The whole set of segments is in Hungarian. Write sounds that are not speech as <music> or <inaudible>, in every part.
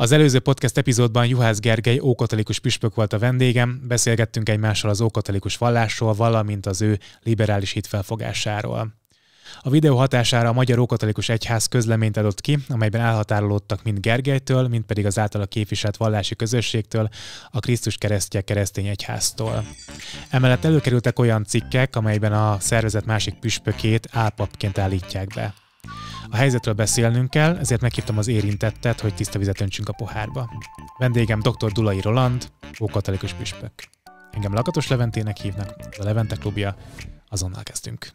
Az előző podcast epizódban Juhász Gergely ókatolikus püspök volt a vendégem, beszélgettünk egymással az ókatolikus vallásról, valamint az ő liberális hitfelfogásáról. A videó hatására a Magyar Ókatolikus Egyház közleményt adott ki, amelyben elhatárolódtak mind Gergelytől, mind pedig az általa képviselt vallási közösségtől, a Krisztus keresztje keresztény egyháztól. Emellett előkerültek olyan cikkek, amelyben a szervezet másik püspökét álpapként állítják be. A helyzetről beszélnünk kell, ezért meghívtam az érintettet, hogy tiszta vizet öntsünk a pohárba. Vendégem dr. Dulai Roland, ókatolikus püspök. Engem Lakatos Leventének hívnak, a Levente klubja, azonnal kezdtünk.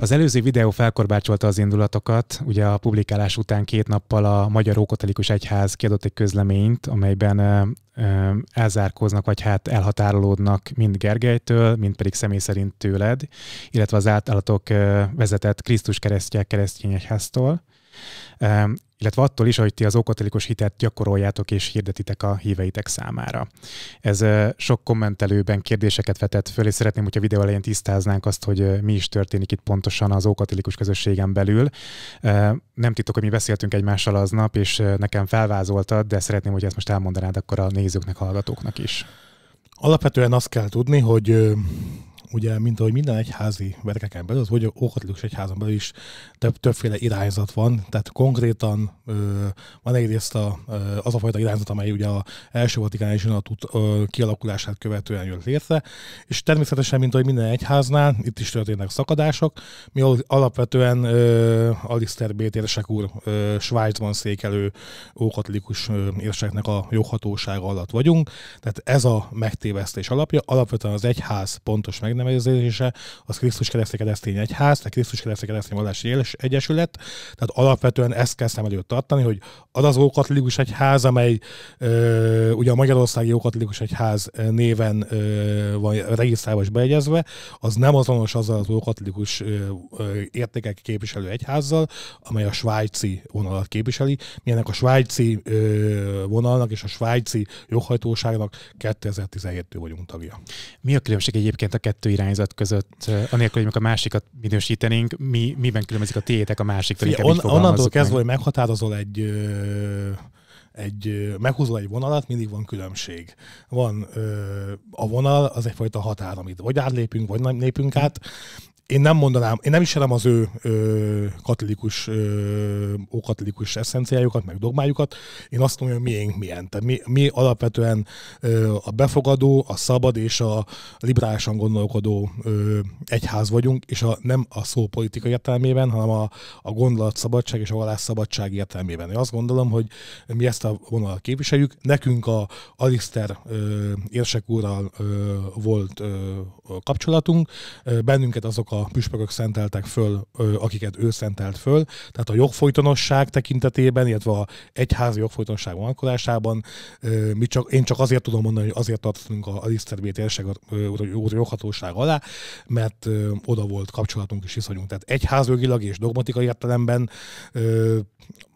Az előző videó felkorbácsolta az indulatokat, ugye a publikálás után két nappal a Magyar Ókatolikus Egyház kiadott egy közleményt, amelyben elzárkóznak, vagy hát elhatárolódnak mind Gergelytől, mind pedig személy szerint tőled, illetve az általatok vezetett Krisztus keresztje keresztény egyháztól illetve attól is, hogy ti az ókatolikus hitet gyakoroljátok és hirdetitek a híveitek számára. Ez sok kommentelőben kérdéseket vetett föl, és szeretném, hogy a videó elején tisztáznánk azt, hogy mi is történik itt pontosan az ókatolikus közösségen belül. Nem titok, hogy mi beszéltünk egymással aznap, és nekem felvázoltad, de szeretném, hogy ezt most elmondanád akkor a nézőknek, hallgatóknak is. Alapvetően azt kell tudni, hogy ugye, mint ahogy minden egyházi verkeken belül, az vagy Ókatlős egyházon belül is több, többféle irányzat van, tehát konkrétan ö, van egyrészt a, ö, az a fajta irányzat, amely ugye a első vatikáni zsinat kialakulását követően jött létre, és természetesen, mint ahogy minden egyháznál, itt is történnek szakadások, mi alapvetően ö, Aliszter B. Térsek úr ö, Svájcban székelő ókatolikus érseknek a joghatósága alatt vagyunk, tehát ez a megtévesztés alapja, alapvetően az egyház pontos meg megnevezése, az Krisztus keresztény keresztény egyház, tehát Krisztus keresztény keresztény vallási egyesület. Tehát alapvetően ezt kell szem előtt tartani, hogy az az ókatolikus egyház, amely ö, ugye a Magyarországi ókatolikus egyház néven ö, van regisztrálva és bejegyezve, az nem azonos azzal az ókatolikus értékek képviselő egyházzal, amely a svájci vonalat képviseli. Mi ennek a svájci ö, vonalnak és a svájci joghajtóságnak 2017-től vagyunk tagja. Mi a különbség egyébként a kettő kettő irányzat között, anélkül, hogy a másikat minősítenénk, mi, miben különbözik a tiétek a másik? Fia, on, onnantól kezdve, hogy meghatározol egy egy, meghúzol egy vonalat, mindig van különbség. Van a vonal, az egyfajta határ, amit vagy átlépünk, vagy nem lépünk át én nem mondanám, én nem ismerem az ő ö, katolikus, ö, ókatolikus eszenciájukat, meg dogmájukat. Én azt mondom, hogy miénk milyen. Tehát mi, mi alapvetően ö, a befogadó, a szabad és a liberálisan gondolkodó ö, egyház vagyunk, és a, nem a szó politika értelmében, hanem a, a gondolatszabadság és a vallásszabadság értelmében. Én azt gondolom, hogy mi ezt a vonalat képviseljük. Nekünk a Aliszter ö, érsek úrral volt ö, kapcsolatunk, ö, bennünket azok a a püspökök szenteltek föl, akiket ő szentelt föl. Tehát a jogfolytonosság tekintetében, illetve a egyházi jogfolytonosság vonatkozásában mi csak, én csak azért tudom mondani, hogy azért tartunk a Lisztervé térség joghatóság alá, mert oda volt kapcsolatunk is viszonyunk. Tehát egyházjogilag és dogmatikai értelemben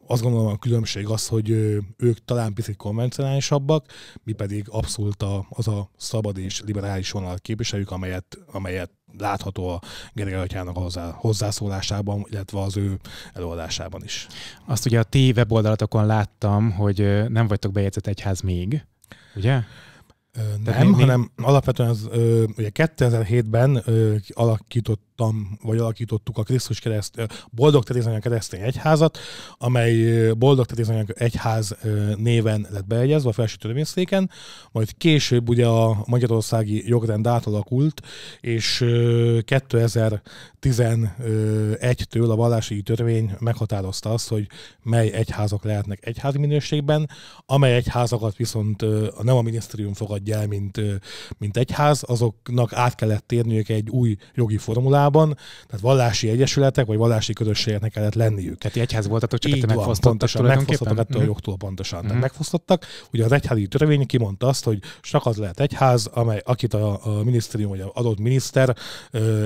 azt gondolom a különbség az, hogy ők talán picit konvencionálisabbak, mi pedig abszolút az a szabad és liberális vonalat képviseljük, amelyet, amelyet látható a Gergely atyának hozzá, hozzászólásában, illetve az ő előadásában is. Azt ugye a ti weboldalatokon láttam, hogy nem vagytok bejegyzett egyház még, ugye? Nem, mi, mi, hanem alapvetően az, ö, ugye 2007-ben ö, alakítottam, vagy alakítottuk a Krisztus kereszt, Boldog Terézanya keresztény egyházat, amely Boldog Terézanya egyház ö, néven lett bejegyezve a felső törvényszéken, majd később ugye a magyarországi jogrend átalakult, és ö, 2011-től a vallási törvény meghatározta azt, hogy mely egyházak lehetnek egyházi minőségben, amely egyházakat viszont ö, nem a minisztérium fogad fogadja el, mint, mint egyház, azoknak át kellett térniük egy új jogi formulában, tehát vallási egyesületek vagy vallási közösségeknek kellett lenniük. Tehát egyház voltatok, csak Így van, pontosan, megfosztottak ettől mm a mhm. jogtól pontosan. mm megfosztottak. Ugye az egyházi törvény kimondta azt, hogy csak az lehet egyház, amely, akit a, a minisztérium vagy adott miniszter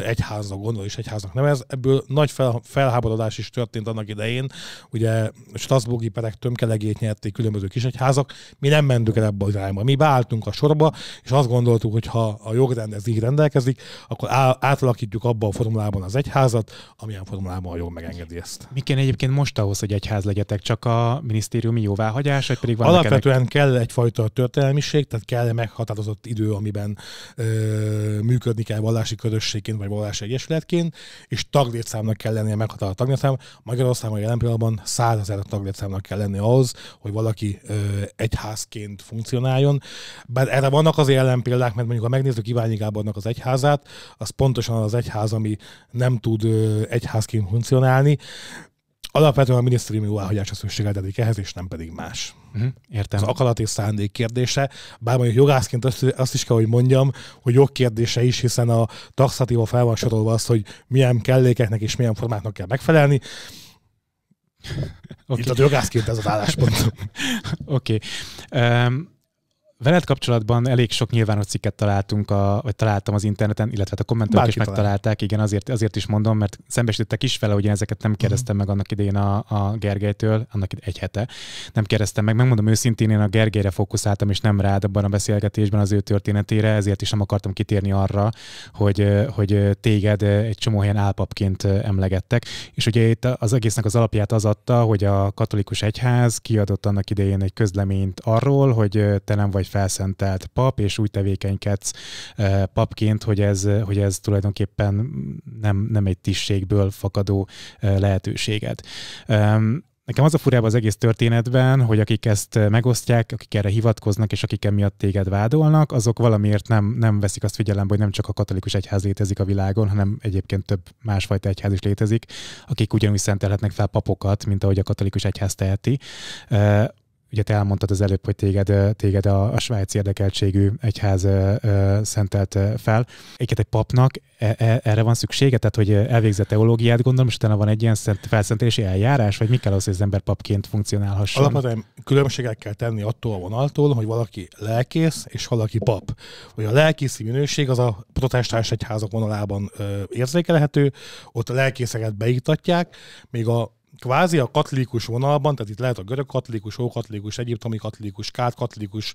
egyháznak gondol és egyháznak nevez. Ebből nagy fel, felháborodás is történt annak idején. Ugye Strasburgi perek tömkelegét nyerték különböző kisegyházak. Mi nem mentünk el ebbe az irányba. Mi beálltunk a sor sorba, és azt gondoltuk, hogy ha a jogrend ez így rendelkezik, akkor átalakítjuk abba a formulában az egyházat, amilyen formulában a jog megengedi ezt. Mi egyébként most ahhoz, hogy egyház legyetek, csak a minisztériumi jóváhagyás, vagy pedig van Alapvetően ennek... kell egyfajta történelmiség, tehát kell meghatározott idő, amiben ö, működni kell vallási közösségként, vagy vallási egyesületként, és taglétszámnak kell lennie meghatározott taglétszám. Magyarországon jelen pillanatban 100 ezer taglétszámnak kell lenni ahhoz, hogy valaki ö, egyházként funkcionáljon. Bár erre vannak az ellenpéldák, mert mondjuk ha megnézzük Iványi Gábornak az egyházát, az pontosan az egyház, ami nem tud egyházként funkcionálni. Alapvetően a minisztérium elhagyása szükségeltetik ehhez, és nem pedig más. Uh-huh, értem. Az akarat és szándék kérdése, bár mondjuk jogászként azt, azt is kell, hogy mondjam, hogy jogkérdése is, hiszen a taxatíva fel van sorolva az, hogy milyen kellékeknek és milyen formáknak kell megfelelni. <laughs> Okay. Itt a jogászként ez az álláspont. <laughs> Oké. okay. Um veled kapcsolatban elég sok nyilvános cikket találtunk, a, vagy találtam az interneten, illetve hát a kommentők Bárki is talál. megtalálták, igen, azért, azért is mondom, mert szembesítettek is vele, hogy én ezeket nem kérdeztem mhm. meg annak idején a, a Gergelytől, annak idején egy hete, nem kérdeztem meg, megmondom őszintén, én a Gergelyre fókuszáltam, és nem rád abban a beszélgetésben az ő történetére, ezért is nem akartam kitérni arra, hogy, hogy téged egy csomó helyen álpapként emlegettek, és ugye itt az egésznek az alapját az adta, hogy a katolikus egyház kiadott annak idején egy közleményt arról, hogy te nem vagy vagy felszentelt pap, és úgy tevékenykedsz papként, hogy ez, hogy ez tulajdonképpen nem, nem egy tisztségből fakadó lehetőséget. Nekem az a furában az egész történetben, hogy akik ezt megosztják, akik erre hivatkoznak, és akik emiatt téged vádolnak, azok valamiért nem, nem veszik azt figyelembe, hogy nem csak a katolikus egyház létezik a világon, hanem egyébként több másfajta egyház is létezik, akik ugyanúgy szentelhetnek fel papokat, mint ahogy a katolikus egyház teheti ugye te elmondtad az előbb, hogy téged, téged a, a svájci érdekeltségű egyház ö, ö, szentelt fel. Egyet egy papnak e, e, erre van szüksége? Tehát, hogy elvégzett teológiát gondolom, és utána van egy ilyen szent, felszentési eljárás, vagy mi kell az, hogy az ember papként funkcionálhasson? Alapvetően különbséget kell tenni attól a vonaltól, hogy valaki lelkész és valaki pap. Hogy a lelkészi minőség az a protestáns egyházak vonalában ö, érzékelhető, ott a lelkészeket beiktatják, még a kvázi a katolikus vonalban, tehát itt lehet a görög katolikus, ókatolikus, egyiptomi katolikus, kád katolikus,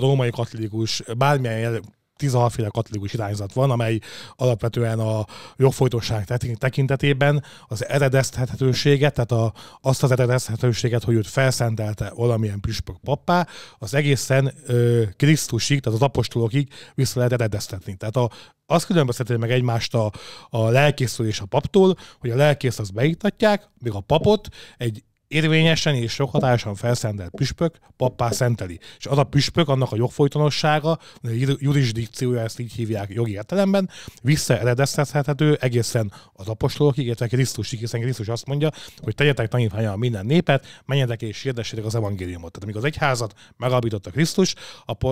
római katolikus, bármilyen 16 féle katolikus irányzat van, amely alapvetően a jogfolytosság tekintetében az eredeszthetőséget, tehát a, azt az eredeszthetőséget, hogy őt felszentelte valamilyen püspök pappá, az egészen ö, Krisztusig, tehát az apostolokig vissza lehet eredeztetni. Tehát a, az különbözteti meg egymást a, a lelkészül és a paptól, hogy a lelkész azt beiktatják, még a papot egy érvényesen és joghatásan felszentelt püspök pappá szenteli. És az a püspök, annak a jogfolytonossága, a jurisdikciója, ezt így hívják jogi értelemben, visszaeredeztethető egészen az apostolokig, illetve Krisztusig, hiszen Krisztus azt mondja, hogy tegyetek a minden népet, menjetek és hirdessétek az evangéliumot. Tehát amikor az egyházat megalapította Krisztus,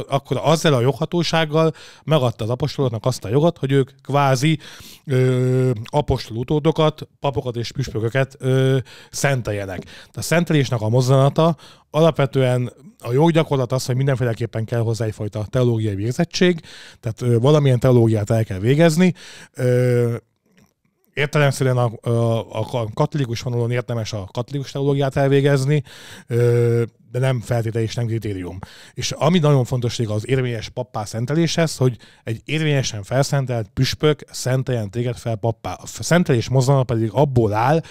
akkor azzal a joghatósággal megadta az apostoloknak azt a jogot, hogy ők kvázi ö, apostol utódokat, papokat és püspököket ö, szenteljenek. De a szentelésnek a mozzanata alapvetően a jó gyakorlat az, hogy mindenféleképpen kell hozzá egyfajta teológiai végzettség, tehát valamilyen teológiát el kell végezni értelemszerűen a, a, a katolikus vonalon érdemes a katolikus teológiát elvégezni, de nem feltétel és nem kritérium. És ami nagyon fontos még az érvényes pappá szenteléshez, hogy egy érvényesen felszentelt püspök szenteljen téged fel pappá. A szentelés mozzanat pedig abból áll,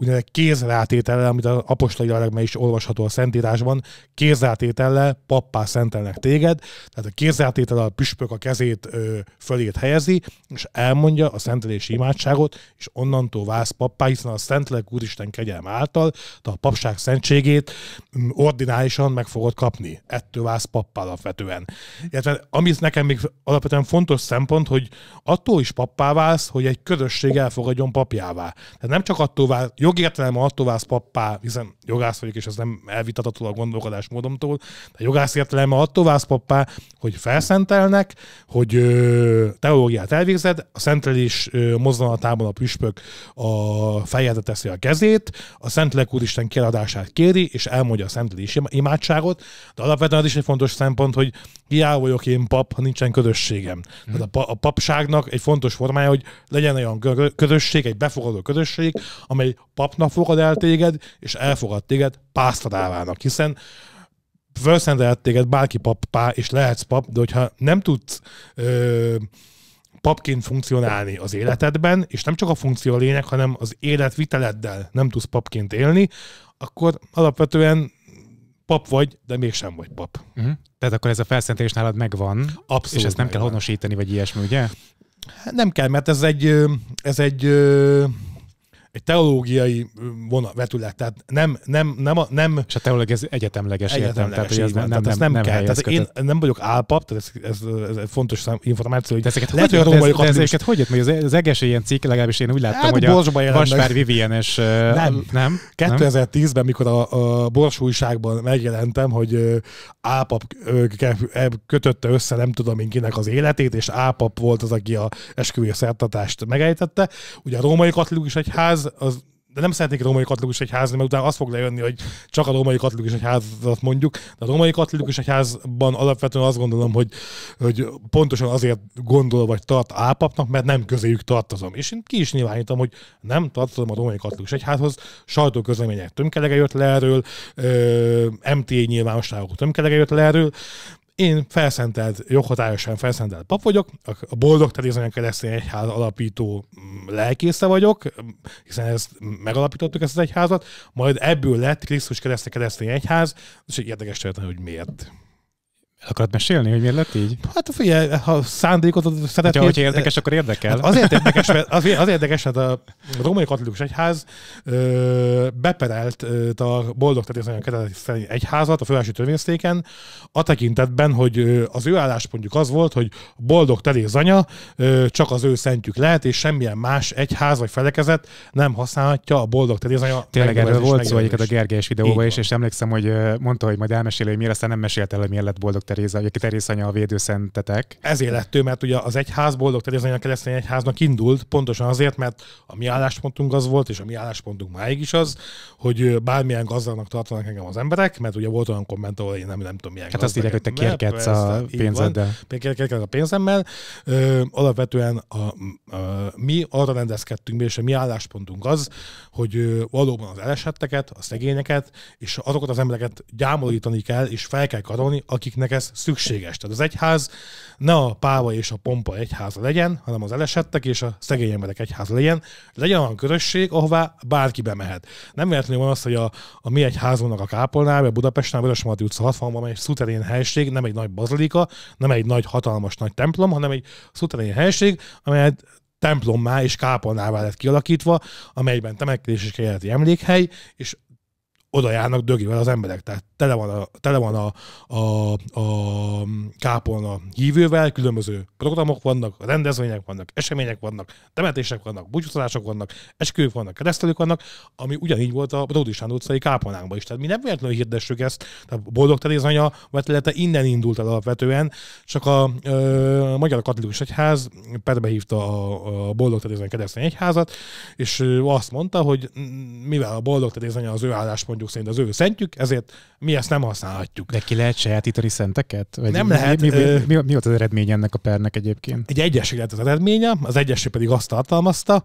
úgynevezett kézrátétellel, amit az apostolai meg is olvasható a Szentírásban, kézrátétellel pappá szentelnek téged, tehát a kézrátétellel a püspök a kezét ö, fölét helyezi, és elmondja a szentelési imádságot, és onnantól válsz pappá, hiszen a szentleg Úristen kegyelm által, a papság szentségét mm, ordinálisan meg fogod kapni. Ettől válsz pappá alapvetően. Illetve ami nekem még alapvetően fontos szempont, hogy attól is pappá válsz, hogy egy közösség elfogadjon papjává. Tehát nem csak attól válsz, jogi értelemben attovász pappá, hiszen jogász vagyok, és ez nem elvitatható a gondolkodás módomtól. de jogász értelemben attovász pappá, hogy felszentelnek, hogy ö, teológiát elvégzed, a szentelés ö, mozdulatában a püspök a fejedre teszi a kezét, a Szentlélek Úristen kiadását kéri, és elmondja a szentelés imádságot, de alapvetően az is egy fontos szempont, hogy hiába vagyok én pap, ha nincsen közösségem. Mm. Tehát a, a papságnak egy fontos formája, hogy legyen olyan közösség, egy befogadó közösség, amely papnak fogad el téged, és elfogad téged pásztadávának, hiszen felszendelhet téged bárki pappá, és lehetsz pap, de hogyha nem tudsz ö, papként funkcionálni az életedben, és nem csak a funkció a lényeg, hanem az életviteleddel nem tudsz papként élni, akkor alapvetően pap vagy, de mégsem vagy pap. Uh-huh. Tehát akkor ez a felszentelés nálad megvan, Abszolút és ezt nem megvan. kell honosítani, vagy ilyesmi, ugye? Hát nem kell, mert ez egy, ez egy egy teológiai vonat, vetület, tehát nem, nem, nem, nem És a teológia ez egyetemleges, egyetemleges értem, tehát, ez nem, tehát nem, nem, nem, kell. Tehát én nem vagyok álpap, tehát ez, ez, ez, ez fontos információ, hogy ezeket lehet, hogy, hogy, hogy ezeket hogy jött, az, az egész ilyen cikk, legalábbis én úgy láttam, hát, hogy a Vasvár Vivienes... Nem. nem. 2010-ben, mikor a, a Bors újságban megjelentem, hogy álpap e, kötötte össze nem tudom minkinek az életét, és álpap volt az, aki a esküvői szertatást megejtette. Ugye a római katolikus egyház egyház, az, de nem szeretnék a római katolikus egyházni, mert utána azt fog lejönni, hogy csak a római katolikus egyházat mondjuk, de a római katolikus egyházban alapvetően azt gondolom, hogy, hogy pontosan azért gondol vagy tart álpapnak, mert nem közéjük tartozom. És én ki is nyilvánítom, hogy nem tartozom a római katolikus egyházhoz, sajtóközlemények tömkelege jött le erről, MT nyilvánosságok tömkelege jött le erről, én felszentelt, joghotályosan felszentelt pap vagyok, a boldog terézanyan keresztény egyház alapító mm, lelkésze vagyok, mm, hiszen ezt megalapítottuk ezt az egyházat, majd ebből lett Krisztus keresztény keresztény egyház, és egy érdekes történet, hogy miért. El akarod mesélni, hogy miért lett így? Hát figyelj, ha szándékot szeretnél... Hogyha eh, érdekes, akkor érdekel. Hát azért érdekes, mert, azért, érdekes, mert a Római Katolikus Egyház ö, beperelt ö, a boldog keresztény egyházat a Fővárosi törvényszéken a tekintetben, hogy az ő álláspontjuk az volt, hogy boldog Teréz anya ö, csak az ő szentjük lehet, és semmilyen más egyház vagy felekezet nem használhatja a boldog Teréz anya. Tényleg erről volt szó egyiket a Gergelyes videóban is, és emlékszem, hogy mondta, hogy majd elmeséli, hogy miért, aztán nem mesélte el, hogy miért lett boldog Teréza, aki anya a védőszentetek. Ezért lett ő, mert ugye az egyház boldog anya keresztény egyháznak indult, pontosan azért, mert a mi álláspontunk az volt, és a mi álláspontunk máig is az, hogy bármilyen gazdagnak tartanak engem az emberek, mert ugye volt olyan komment, ahol én nem, nem tudom milyen Hát azt írják, hogy te kérkedsz a pénzeddel. Kérkedsz a pénzemmel. Ö, alapvetően a, a, mi arra rendezkedtünk, és a mi álláspontunk az, hogy ö, valóban az elesetteket, a szegényeket, és azokat az embereket gyámolítani kell, és fel kell karolni, akiknek ez szükséges. Tehát az egyház ne a páva és a pompa egyháza legyen, hanem az elesettek és a szegény emberek egyháza legyen. Legyen olyan közösség, ahová bárki bemehet. Nem véletlenül van az, hogy a, a mi egyházunknak a Kápolnál, vagy a Budapesten, a Vörösmarty utca 60-ban egy szuterén helység, nem egy nagy bazilika, nem egy nagy hatalmas nagy templom, hanem egy szuterén helység, amelyet templommá és kápolnává lett kialakítva, amelyben temetés és emlékhely, és oda járnak dögivel az emberek. Tehát tele van a, tele van a, a, a kápolna hívővel, különböző programok vannak, rendezvények vannak, események vannak, temetések vannak, búcsúzások vannak, esküvők vannak, keresztelők vannak, ami ugyanígy volt a Bródi Sándor utcai kápolnánkban is. Tehát mi nem véletlenül hirdessük ezt, tehát Boldog Teréz anya vetülete innen indult el alapvetően, csak a ö, Magyar Katolikus Egyház hívta a, a Boldog Teréz keresztény egyházat, és azt mondta, hogy mivel a Boldog Teréz anya az ő álláspontja mondjuk szerint az ő szentjük, ezért mi ezt nem használhatjuk. De ki lehet sajátítani szenteket? Vagy nem mi, lehet. Mi, mi, mi, mi, mi volt az eredmény ennek a pernek egyébként? Egy egyesség lett az eredménye, az egyesség pedig azt tartalmazta,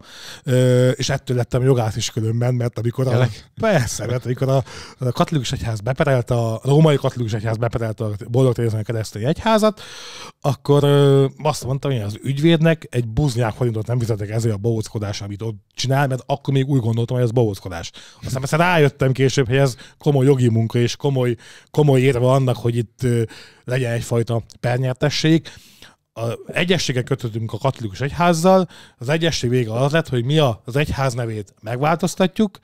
és ettől lettem jogász is különben, mert amikor a, persze, mert amikor a, a katolikus egyház beperelt, a, a római katolikus egyház beperelt a boldog keresztény egyházat, akkor azt mondtam, hogy az ügyvédnek egy buznyák forintot nem fizetek ezért a bohóckodás, amit ott csinál, mert akkor még úgy gondoltam, hogy az bohóckodás. Aztán persze rájöttem később, több helyez komoly jogi munka és komoly, komoly érve annak, hogy itt legyen egyfajta pernyertesség a kötöttünk a katolikus egyházzal, az egyesség vége az lett, hogy mi az egyház nevét megváltoztatjuk,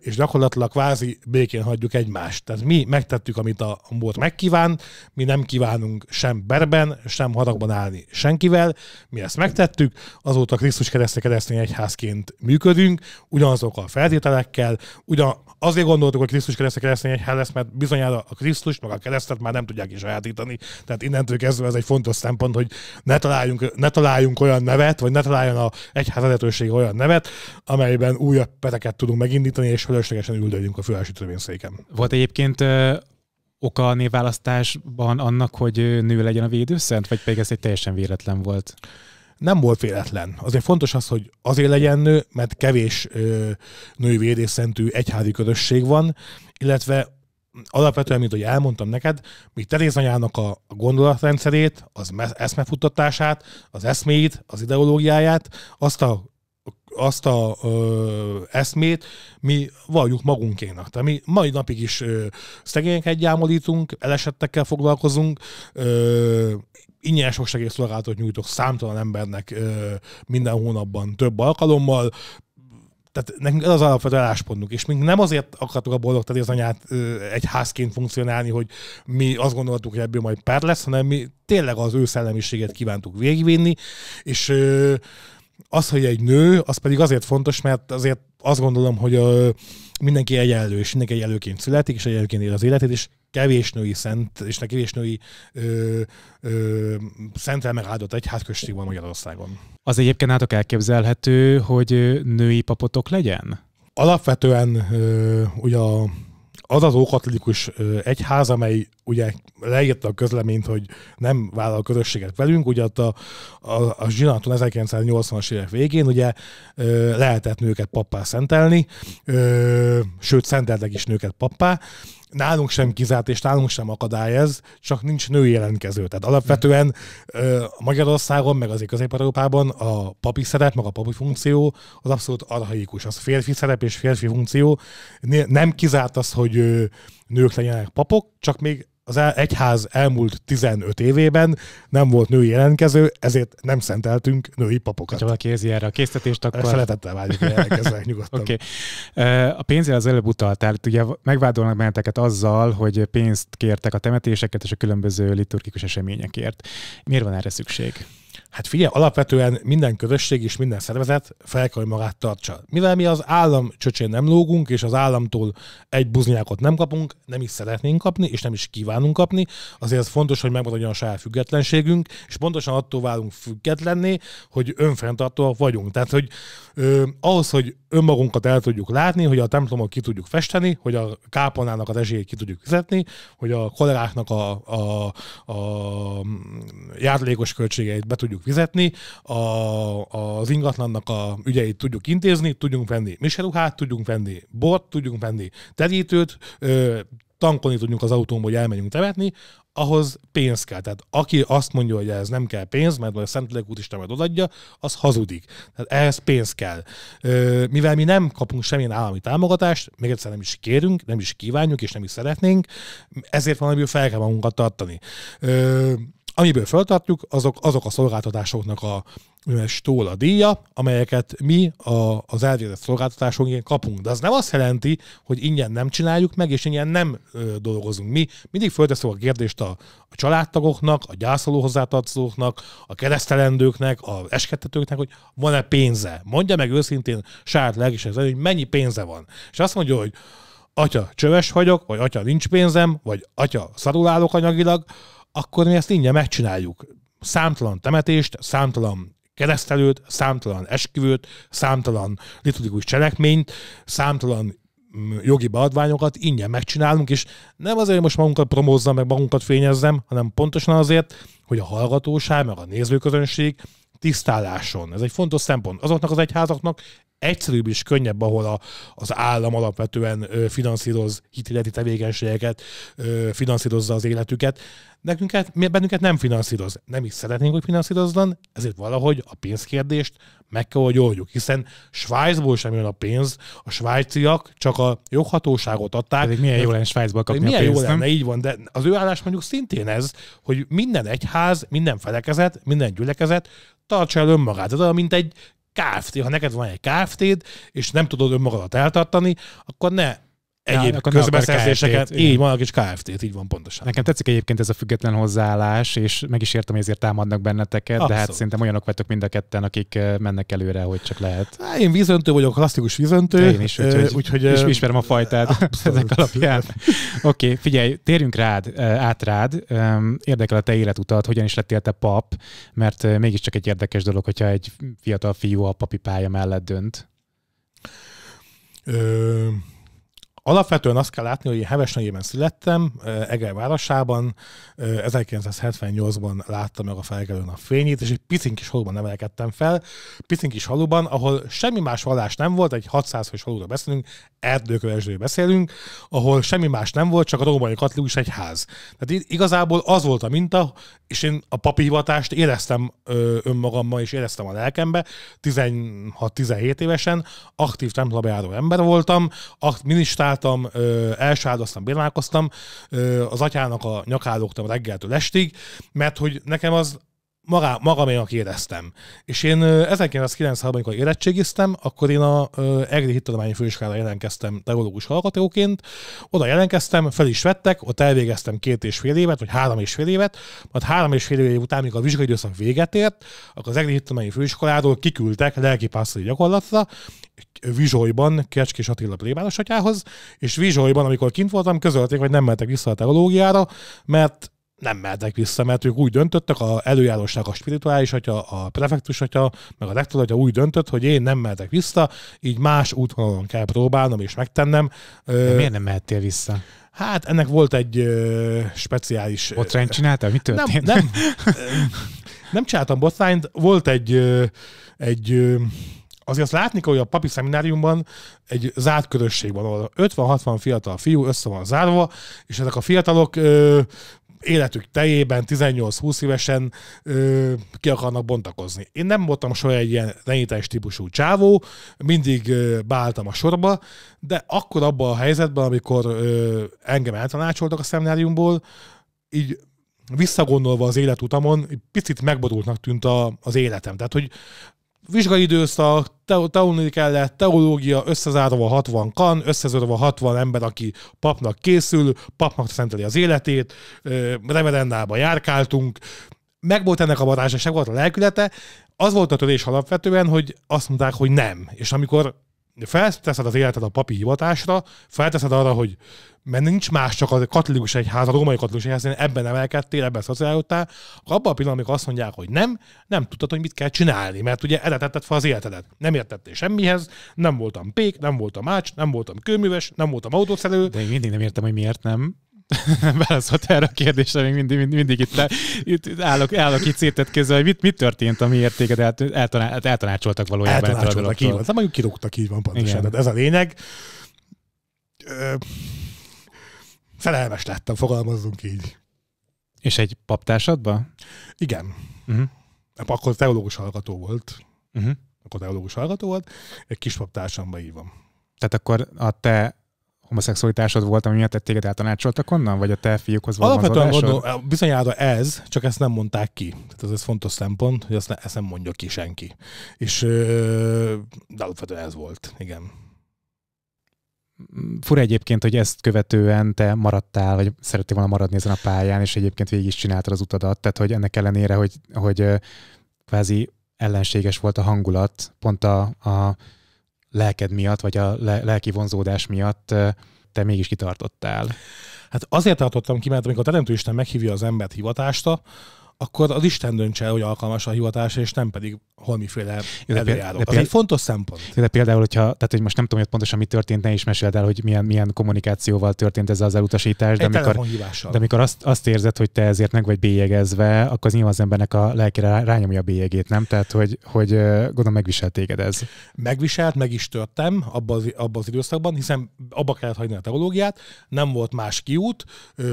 és gyakorlatilag kvázi békén hagyjuk egymást. Tehát mi megtettük, amit a bort megkíván, mi nem kívánunk sem berben, sem haragban állni senkivel, mi ezt megtettük, azóta Krisztus keresztény keresztény egyházként működünk, Ugyanazok a feltételekkel, ugyan, azért gondoltuk, hogy Krisztus keresztény keresztény egyház lesz, mert bizonyára a Krisztus, meg a keresztet már nem tudják is sajátítani. Tehát innentől kezdve ez egy fontos szempont szempont, hogy ne találjunk, ne találjunk olyan nevet, vagy ne találjon a egyház vezetőség olyan nevet, amelyben újabb peteket tudunk megindítani, és fölöslegesen üldöljünk a főási törvényszéken. Volt egyébként oka a névválasztásban annak, hogy nő legyen a védőszent, vagy pedig ez egy teljesen véletlen volt? nem volt véletlen. Azért fontos az, hogy azért legyen nő, mert kevés ö, női védészszentű egyházi közösség van, illetve alapvetően, mint hogy elmondtam neked, mi Teréz anyának a, gondolatrendszerét, az eszmefuttatását, az eszméit, az ideológiáját, azt a azt a ö, eszmét mi valljuk magunkénak. Tehát mi mai napig is ö, szegényeket gyámolítunk, elesettekkel foglalkozunk, ö, ingyenes segélyszolgálatot nyújtok számtalan embernek ö, minden hónapban több alkalommal, tehát nekünk ez az alapvető álláspontunk, és még nem azért akartuk a boldog az anyát egy házként funkcionálni, hogy mi azt gondoltuk, hogy ebből majd pár lesz, hanem mi tényleg az ő szellemiséget kívántuk végigvinni, és az, hogy egy nő, az pedig azért fontos, mert azért azt gondolom, hogy a, mindenki egyenlő, és mindenki egyenlőként születik, és egyenlőként él az életét, és kevés női szent, és ne kevés női ö, ö, szentel megáldott egyházközség van Magyarországon. Az egyébként nátok elképzelhető, hogy női papotok legyen? Alapvetően ö, ugye a az az ókatolikus egyház, amely ugye leírta a közleményt, hogy nem vállal közösséget velünk, ugye ott a, a, a zsinaton 1980-as évek végén ugye lehetett nőket pappá szentelni, sőt szenteltek is nőket pappá, nálunk sem kizárt, és nálunk sem akadály ez, csak nincs női jelentkező. Tehát alapvetően Magyarországon, meg azért Közép-Európában a papi szerep, meg a papi funkció az abszolút arhaikus. Az férfi szerep és férfi funkció. Nem kizárt az, hogy nők legyenek papok, csak még az egyház elmúlt 15 évében nem volt női jelentkező, ezért nem szenteltünk női papokat. Ha valaki érzi erre a késztetést, akkor... Szeretettel vágyik, elkezdenek nyugodtan. okay. A pénzre az előbb utaltál, ugye megvádolnak benneteket azzal, hogy pénzt kértek a temetéseket és a különböző liturgikus eseményekért. Miért van erre szükség? Hát figyelj, alapvetően minden közösség és minden szervezet fel kell, hogy magát tartsa. Mivel mi az állam csöcsén nem lógunk, és az államtól egy buznyákot nem kapunk, nem is szeretnénk kapni, és nem is kívánunk kívánunk kapni, azért az fontos, hogy megmaradjon a saját függetlenségünk, és pontosan attól válunk függetlenné, hogy önfenntartóak vagyunk. Tehát, hogy ö, ahhoz, hogy önmagunkat el tudjuk látni, hogy a templomot ki tudjuk festeni, hogy a kápolnának az esélyét ki tudjuk fizetni, hogy a kollégáknak a, a, a játlékos költségeit be tudjuk fizetni, a, az ingatlannak a ügyeit tudjuk intézni, tudjunk venni miseruhát, tudjunk venni bort, tudjunk venni terítőt, ö, tankolni tudjunk az autónkból, hogy elmegyünk temetni, ahhoz pénz kell. Tehát aki azt mondja, hogy ez nem kell pénz, mert majd a Szentlélek is majd odadja, az hazudik. Tehát ehhez pénz kell. Mivel mi nem kapunk semmilyen állami támogatást, még egyszer nem is kérünk, nem is kívánjuk, és nem is szeretnénk, ezért valami fel kell magunkat tartani. Amiből feltartjuk, azok, azok a szolgáltatásoknak a stóla a díja, amelyeket mi a, az elvégzett szolgáltatásunkért kapunk. De az nem azt jelenti, hogy ingyen nem csináljuk meg, és ingyen nem ö, dolgozunk mi. Mindig fölteszünk a kérdést a, a családtagoknak, a gyászoló hozzátartozóknak, a keresztelendőknek, a eskettetőknek, hogy van-e pénze. Mondja meg őszintén saját lelkiség, hogy mennyi pénze van. És azt mondja, hogy atya csöves vagyok, vagy atya nincs pénzem, vagy atya szarulálok anyagilag, akkor mi ezt ingyen megcsináljuk. Számtalan temetést, számtalan keresztelőt, számtalan esküvőt, számtalan liturgikus cselekményt, számtalan mm, jogi beadványokat ingyen megcsinálunk, és nem azért, hogy most magunkat promózzam, meg magunkat fényezzem, hanem pontosan azért, hogy a hallgatóság, meg a nézőközönség tisztáláson. Ez egy fontos szempont. Azoknak az egyházaknak egyszerűbb és könnyebb, ahol a, az állam alapvetően finanszíroz hitéleti tevékenységeket, finanszírozza az életüket. Nekünket, bennünket nem finanszíroz. Nem is szeretnénk, hogy finanszírozzon, ezért valahogy a pénzkérdést meg kell, hogy oldjuk, hiszen Svájcból sem jön a pénz, a svájciak csak a joghatóságot adták. Pedig milyen jó lenne Svájcba kapni a pénzt, jó lenne, így van, de az ő állás mondjuk szintén ez, hogy minden egyház, minden felekezet, minden gyülekezet tartsa el önmagát. Ez olyan, mint egy KFT, ha neked van egy KFT-d, és nem tudod önmagadat eltartani, akkor ne egyéb ja, közbeszerzéseket, kft így van, a kis Kft-t, így van pontosan. Nekem tetszik egyébként ez a független hozzáállás, és meg is értem, hogy ezért támadnak benneteket, Abszolút. de hát szerintem olyanok vagytok mind a ketten, akik mennek előre, hogy csak lehet. Há, én vízöntő vagyok, klasszikus vízöntő. Én is, úgyhogy, úgyhogy és ismerem a fajtát <laughs> abszolút. ezek alapján. Oké, okay, figyelj, térjünk rád, át rád. Érdekel a te életutat, hogyan is lettél te pap, mert mégiscsak egy érdekes dolog, hogyha egy fiatal fiú a papi pálya mellett dönt. Ö- Alapvetően azt kell látni, hogy én Heves megyében születtem, Eger városában, 1978-ban láttam meg a felgelőn a fényét, és egy picin kis haluban nevelkedtem fel, picin kis haluban, ahol semmi más vallás nem volt, egy 600 fős haluról beszélünk, erdőkövesről beszélünk, ahol semmi más nem volt, csak a római katolikus egyház. Tehát igazából az volt a minta, és én a papi hivatást éreztem önmagammal, és éreztem a lelkembe, 16-17 évesen, aktív templomba ember voltam, minisztár csináltam, elsádoztam, bírálkoztam, az atyának a nyakádoktam reggeltől estig, mert hogy nekem az magá, magaménak éreztem. És én 1996-ban, amikor érettségiztem, akkor én a EGRI Hittadományi Főiskolára jelentkeztem teológus hallgatóként. Oda jelentkeztem, fel is vettek, ott elvégeztem két és fél évet, vagy három és fél évet, majd három és fél év után, amikor a vizsgai időszak véget ért, akkor az EGRI Hittadományi Főiskoláról kiküldtek lelkipásztori gyakorlatra, Vizsolyban, Kecskés Attila plébános atyához, és Vizsolyban, amikor kint voltam, közölték, hogy nem mentek vissza a teológiára, mert nem mehetnek vissza, mert ők úgy döntöttek, a előjáróság a spirituális atya, a prefektus atya, meg a rektor atya úgy döntött, hogy én nem mehetek vissza, így más útvonalon kell próbálnom és megtennem. De miért nem mehettél vissza? Hát ennek volt egy ö, speciális... Botrányt csináltál? Mi történt? Nem, nem, <laughs> nem csináltam botrányt, volt egy, ö, egy ö, azért azt látni hogy a papi szemináriumban egy zárt közösség van, ahol 50-60 fiatal fiú össze van zárva, és ezek a fiatalok ö, életük teljében 18-20 évesen ö, ki akarnak bontakozni. Én nem voltam soha egy ilyen lenyitás típusú csávó, mindig ö, beálltam a sorba, de akkor abban a helyzetben, amikor ö, engem eltanácsoltak a szemináriumból, így visszagondolva az életutamon, picit megborultnak tűnt a, az életem. Tehát, hogy vizsgai időszak, tanulni kellett, teológia, összezárva 60 kan, összezárva 60 ember, aki papnak készül, papnak szenteli az életét, reverendába járkáltunk, meg volt ennek a varázsa, se volt a lelkülete, az volt a törés alapvetően, hogy azt mondták, hogy nem. És amikor felteszed az életed a papi hivatásra, felteszed arra, hogy mert nincs más, csak a katolikus egyház, a római katolikus egyház, ebben emelkedtél, ebben szociálódtál, abban a pillanatban, amikor azt mondják, hogy nem, nem tudtad, hogy mit kell csinálni, mert ugye eletetted fel az életedet. Nem értettél semmihez, nem voltam pék, nem voltam ács, nem voltam kőműves, nem voltam autószerelő. De én mindig nem értem, hogy miért nem. <laughs> válaszolt erre a kérdésre, még mindig, mindig, mindig itt, le, itt állok, állok itt szétett kézzel, hogy mit, mit történt, ami értéket el, eltaná, hát eltanácsoltak valójában. Eltanácsoltak, így van. Hát mondjuk kirúgtak, így van pontosan. Igen. Ez a lényeg. felelmes lettem, fogalmazzunk így. És egy paptársadba? Igen. Uh-huh. Akkor teológus hallgató volt. Uh-huh. Akkor teológus hallgató volt. Egy kis paptársamban így van. Tehát akkor a te homoszexualitásod volt, ami miatt téged eltanácsoltak onnan, vagy a te fiúkhoz való Alapvetően gondolom, eh, bizonyára ez, csak ezt nem mondták ki. Tehát ez, ez fontos szempont, hogy ezt, ne, ezt nem mondja ki senki. És de alapvetően ez volt, igen. Mm, fura egyébként, hogy ezt követően te maradtál, vagy szerettél volna maradni ezen a pályán, és egyébként végig is csináltad az utadat, tehát hogy ennek ellenére, hogy, hogy kvázi ellenséges volt a hangulat, pont a, a lelked miatt, vagy a lelki vonzódás miatt te mégis kitartottál? Hát azért tartottam ki, mert amikor a Teremtő Isten meghívja az embert hivatásta, akkor az Isten döntse, hogy alkalmas a hivatás, és nem pedig holmiféle előjáró. Ez egy fontos szempont. De például, hogyha, tehát hogy most nem tudom, hogy pontosan mi történt, ne is meséld el, hogy milyen, milyen kommunikációval történt ez az elutasítás, de amikor, de amikor azt, azt érzed, hogy te ezért meg vagy bélyegezve, akkor az nyilván az embernek a lelkére rányomja a bélyegét, nem? Tehát, hogy, hogy gondolom megviselt téged ez. Megviselt, meg is törtem abban az, abba az időszakban, hiszen abba kellett hagyni a teológiát, nem volt más kiút,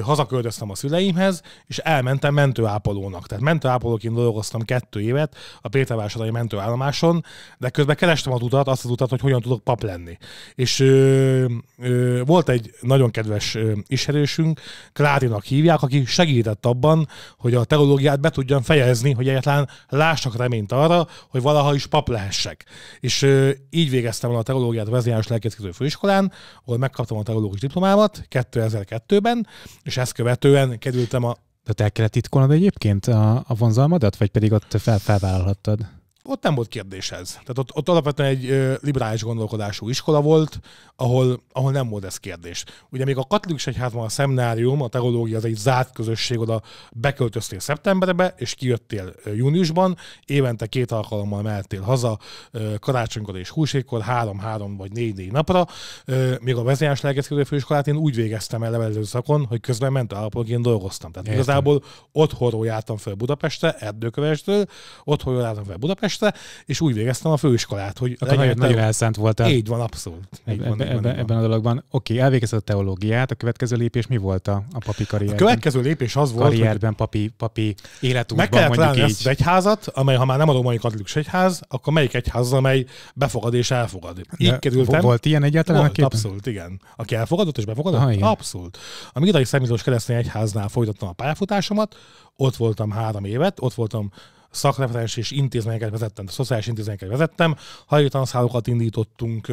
hazaköltöztem a szüleimhez, és elmentem mentőápolónak dolgoznak. Tehát mentőápolóként dolgoztam kettő évet a Pétervásárhelyi mentőállomáson, de közben kerestem az utat, azt az utat, hogy hogyan tudok pap lenni. És ö, ö, volt egy nagyon kedves ö, ismerősünk, Klárinak hívják, aki segített abban, hogy a teológiát be tudjam fejezni, hogy egyáltalán lássak reményt arra, hogy valaha is pap lehessek. És ö, így végeztem a teológiát Vezényáros Lelkészítő Főiskolán, ahol megkaptam a teológus diplomámat 2002-ben, és ezt követően kerültem a tehát el kellett titkolnod egyébként a, a vonzalmadat, vagy pedig ott fel, felvállalhattad? ott nem volt kérdés ez. Tehát ott, ott alapvetően egy ö, liberális gondolkodású iskola volt, ahol, ahol nem volt ez kérdés. Ugye még a katolikus egyházban a szemnárium, a teológia az egy zárt közösség, oda beköltöztél szeptemberbe, és kijöttél júniusban, évente két alkalommal mehettél haza, ö, karácsonykor és húsékkor, három-három vagy négy-négy napra. Ö, még a vezényes lelkészkedő főiskolát én úgy végeztem el levelező szakon, hogy közben ment én dolgoztam. Tehát Értem. igazából otthonról jártam fel Budapestre, Erdőkövestől, otthonról jártam fel Budapestre, Budapestre, és úgy végeztem a főiskolát, hogy Akkor nagyon, nagyon, nagyon elszánt voltál. Így van, abszolút. Így ebbe, van, ebbe, ebben van. a dologban. Oké, okay, elvégezted a teológiát, a következő lépés mi volt a, a papi karrierben? A következő lépés az volt, karrierben, hogy papi, papi életútban Meg kellett találni ezt az egyházat, amely ha már nem a római katolikus egyház, akkor melyik egyház, amely befogad és elfogad. Így De kerültem. Volt ilyen egyáltalán? Volt, abszolút, igen. Aki elfogadott és befogadott? Aha, Abszolút. A Migdai Szent Keresztény Egyháznál folytattam a pályafutásomat, ott voltam három évet, ott voltam szakreferens és intézményeket vezettem, a szociális intézményeket vezettem, hajléktalanszálokat indítottunk,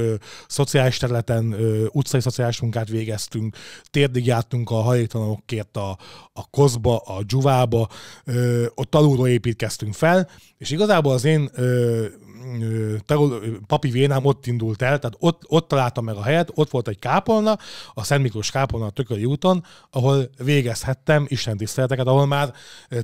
szociális területen utcai szociális munkát végeztünk, térdig jártunk a hajléktalanokért a, a Kozba, a Dzsuvába, ott alulról építkeztünk fel, és igazából az én papi vénám ott indult el, tehát ott, ott találtam meg a helyet, ott volt egy kápolna, a Szent Miklós kápolna a Tököli úton, ahol végezhettem Isten tiszteleteket, ahol már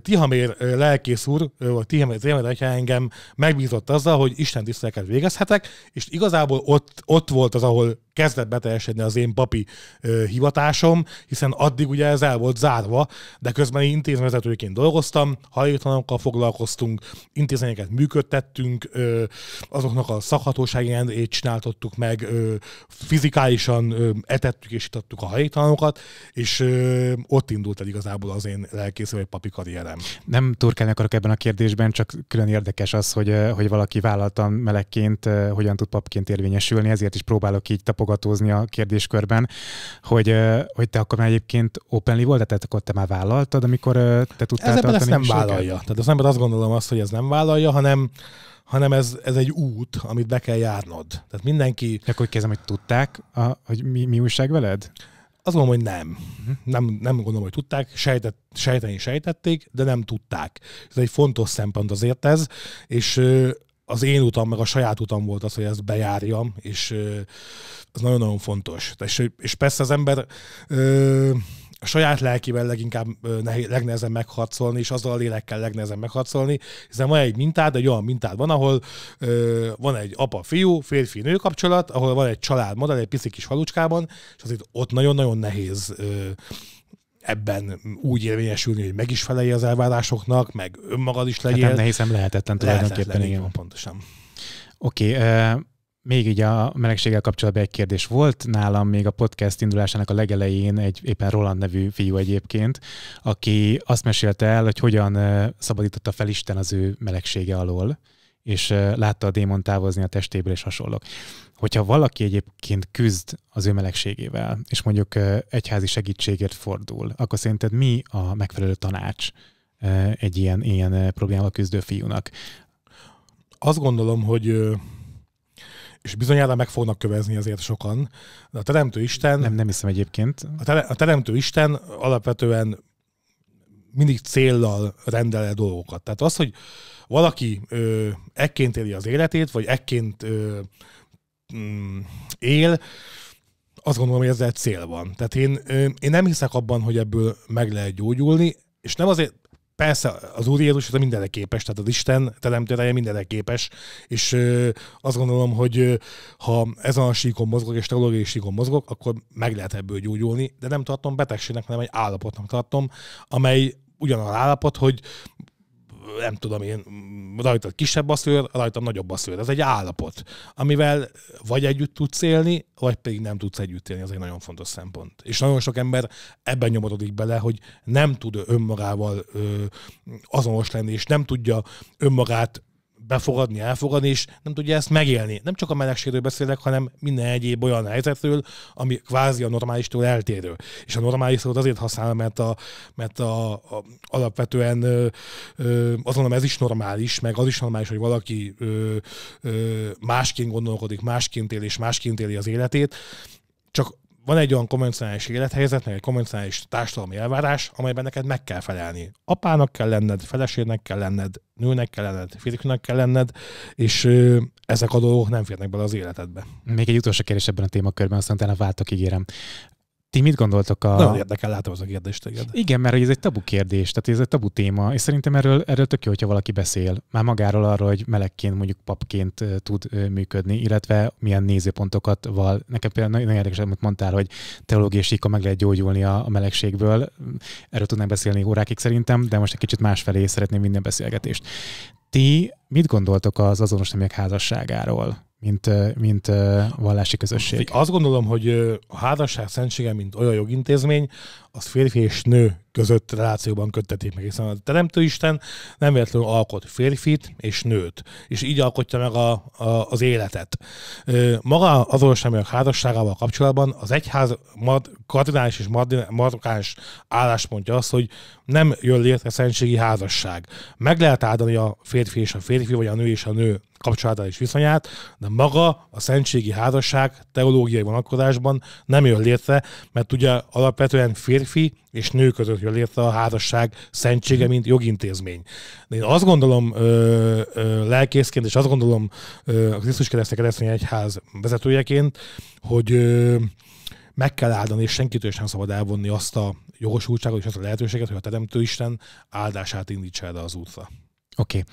Tihamér lelkész úr, vagy Tihamér, Tihamér atya engem megbízott azzal, hogy Isten tiszteleteket végezhetek, és igazából ott, ott volt az, ahol kezdett beteljesedni az én papi ö, hivatásom, hiszen addig ugye ez el volt zárva, de közben én intézményvezetőként dolgoztam, hajléktalanokkal foglalkoztunk, intézményeket működtettünk, ö, azoknak a szakhatósági rendét csináltottuk meg, ö, fizikálisan ö, etettük és itattuk a hajléktalanokat, és ö, ott indult el igazából az én lelkésző vagy papi karrierem. Nem turkálni akarok ebben a kérdésben, csak külön érdekes az, hogy, hogy valaki vállaltan melegként hogyan tud papként érvényesülni, ezért is próbálok így tapasztalni tapogatózni a kérdéskörben, hogy, hogy te akkor már egyébként openly volt, tehát akkor te már vállaltad, amikor te tudtál ez tartani Ez nem vállalja. Tehát az ember azt gondolom azt, hogy ez nem vállalja, hanem hanem ez, ez egy út, amit be kell járnod. Tehát mindenki... De akkor kezdem, hogy tudták, a, hogy mi, mi újság veled? Azt gondolom, hogy nem. nem. Nem gondolom, hogy tudták, sejtett, sejteni sejtették, de nem tudták. Ez egy fontos szempont azért ez, és az én utam, meg a saját utam volt az, hogy ezt bejárjam, és ez nagyon-nagyon fontos. És, és persze az ember a saját lelkivel leginkább nehéz, legnehezebb megharcolni, és azzal a lélekkel legnehezebb megharcolni, hiszen van egy mintád, egy olyan mintád van, ahol van egy apa-fiú, férfi-nő kapcsolat, ahol van egy családmodell, egy pici kis falucskában, és azért ott nagyon-nagyon nehéz ebben úgy érvényesülni, hogy meg is felelje az elvárásoknak, meg önmagad is hát legyél. Hát nem nehézem, lehetetlen tulajdonképpen. Lehetetlen, igen. Van, pontosan. Oké, okay, uh, még így a melegséggel kapcsolatban egy kérdés volt. Nálam még a podcast indulásának a legelején egy éppen Roland nevű fiú egyébként, aki azt mesélte el, hogy hogyan szabadította fel Isten az ő melegsége alól és látta a démon távozni a testéből, és hasonlók. Hogyha valaki egyébként küzd az ő melegségével, és mondjuk egyházi segítségért fordul, akkor szerinted mi a megfelelő tanács egy ilyen, ilyen problémával küzdő fiúnak? Azt gondolom, hogy és bizonyára meg fognak kövezni azért sokan. De a Teremtő Isten... Nem, nem hiszem egyébként. A, tere, a Teremtő Isten alapvetően mindig céllal rendel el dolgokat. Tehát az, hogy valaki ö, ekként éli az életét, vagy ekként ö, mm, él, azt gondolom, hogy ezzel cél van. Tehát én, ö, én nem hiszek abban, hogy ebből meg lehet gyógyulni, és nem azért, persze az Úr Jézus az mindenre képes, tehát az Isten teremtőreje mindenre képes, és ö, azt gondolom, hogy ö, ha ezen a síkon mozgok, és teológiai síkon mozgok, akkor meg lehet ebből gyógyulni, de nem tartom betegségnek, hanem egy állapotnak tartom, amely ugyanaz állapot, hogy nem tudom én, rajtad kisebb a szőr, rajtam nagyobb a szőr. Ez egy állapot, amivel vagy együtt tudsz élni, vagy pedig nem tudsz együtt élni. Ez egy nagyon fontos szempont. És nagyon sok ember ebben nyomorodik bele, hogy nem tud önmagával ö, azonos lenni, és nem tudja önmagát befogadni, elfogadni, és nem tudja ezt megélni. Nem csak a melegségről beszélek, hanem minden egyéb olyan helyzetről, ami kvázi a normálistól eltérő. És a normális szót azért használom, mert, a, mert a, a, alapvetően ö, ö, azt mondom, ez is normális, meg az is normális, hogy valaki ö, ö, másként gondolkodik, másként él és másként éli az életét, csak van egy olyan konvencionális élethelyzet, meg egy konvencionális társadalmi elvárás, amelyben neked meg kell felelni. Apának kell lenned, feleségnek kell lenned, nőnek kell lenned, férfinak kell lenned, és ö, ezek a dolgok nem férnek bele az életedbe. Még egy utolsó kérdés ebben a témakörben, aztán a váltok, ígérem. Ti mit gondoltok a... Nagyon érdekel, látom az a kérdést téged. Igen, mert ez egy tabu kérdés, tehát ez egy tabu téma, és szerintem erről, erről tök jó, hogyha valaki beszél. Már magáról arról, hogy melegként, mondjuk papként tud működni, illetve milyen nézőpontokat val. Nekem például nagyon érdekes, amit mondtál, hogy teológiai síkon meg lehet gyógyulni a, a melegségből. Erről tudnánk beszélni órákig szerintem, de most egy kicsit másfelé szeretném minden a beszélgetést. Ti mit gondoltok az azonos nemek házasságáról? mint, mint vallási közösség. Azt gondolom, hogy a házasság szentsége, mint olyan jogintézmény, az férfi és nő között relációban köttetik meg, hiszen a Teremtő Isten nem véletlenül alkot férfit és nőt, és így alkotja meg a, a, az életet. Maga az azonosságok házasságával kapcsolatban az egyház mad, kardinális és markáns álláspontja az, hogy nem jön létre szentségi házasság. Meg lehet áldani a férfi és a férfi, vagy a nő és a nő kapcsolatát és viszonyát, de maga a szentségi házasság teológiai vonatkozásban nem jön létre, mert ugye alapvetően férfi és nő között jön létre a házasság szentsége, mint jogintézmény. De én azt gondolom ö, ö, lelkészként, és azt gondolom ö, a Krisztus keresztek keresztény egyház vezetőjeként, hogy ö, meg kell áldani, és senkitől sem szabad elvonni azt a jogosultságot és azt a lehetőséget, hogy a Teremtő Isten áldását indítsa el az útra. Oké. Okay.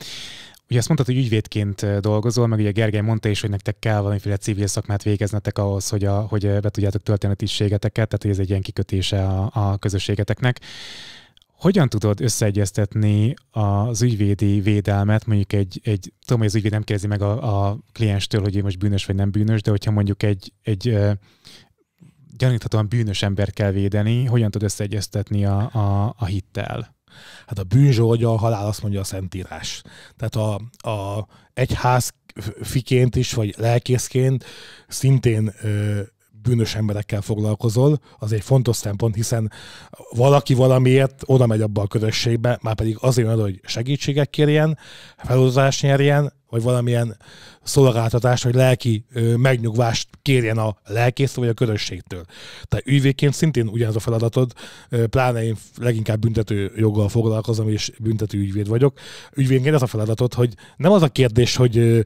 Ugye azt mondtad, hogy ügyvédként eh, dolgozol, meg ugye Gergely mondta is, hogy nektek kell valamiféle civil szakmát végeznetek ahhoz, hogy, a, hogy eh, be tudjátok tölteni a tisztségeteket, tehát hogy ez egy ilyen kikötése a, a közösségeteknek. Hogyan tudod összeegyeztetni az ügyvédi védelmet, mondjuk egy, egy tudom, hogy az ügyvéd nem kérdezi meg a, a klienstől, hogy én most bűnös vagy nem bűnös, de hogyha mondjuk egy, egy eh, gyaníthatóan bűnös ember kell védeni, hogyan tud összeegyeztetni a, a, a hittel? Hát a bűnzsógya, a halál azt mondja a szentírás. Tehát a, a egyház fiként is, vagy lelkészként szintén ö, bűnös emberekkel foglalkozol, az egy fontos szempont, hiszen valaki valamiért oda megy abba a közösségbe, már pedig azért jön oda, hogy segítséget kérjen, felhozzást nyerjen, vagy valamilyen szolgáltatást, vagy lelki megnyugvást kérjen a lelkész vagy a közösségtől. Tehát ügyvédként szintén ugyanaz a feladatod, pláne én leginkább büntető joggal foglalkozom, és büntető ügyvéd vagyok. Ügyvédként ez a feladatod, hogy nem az a kérdés, hogy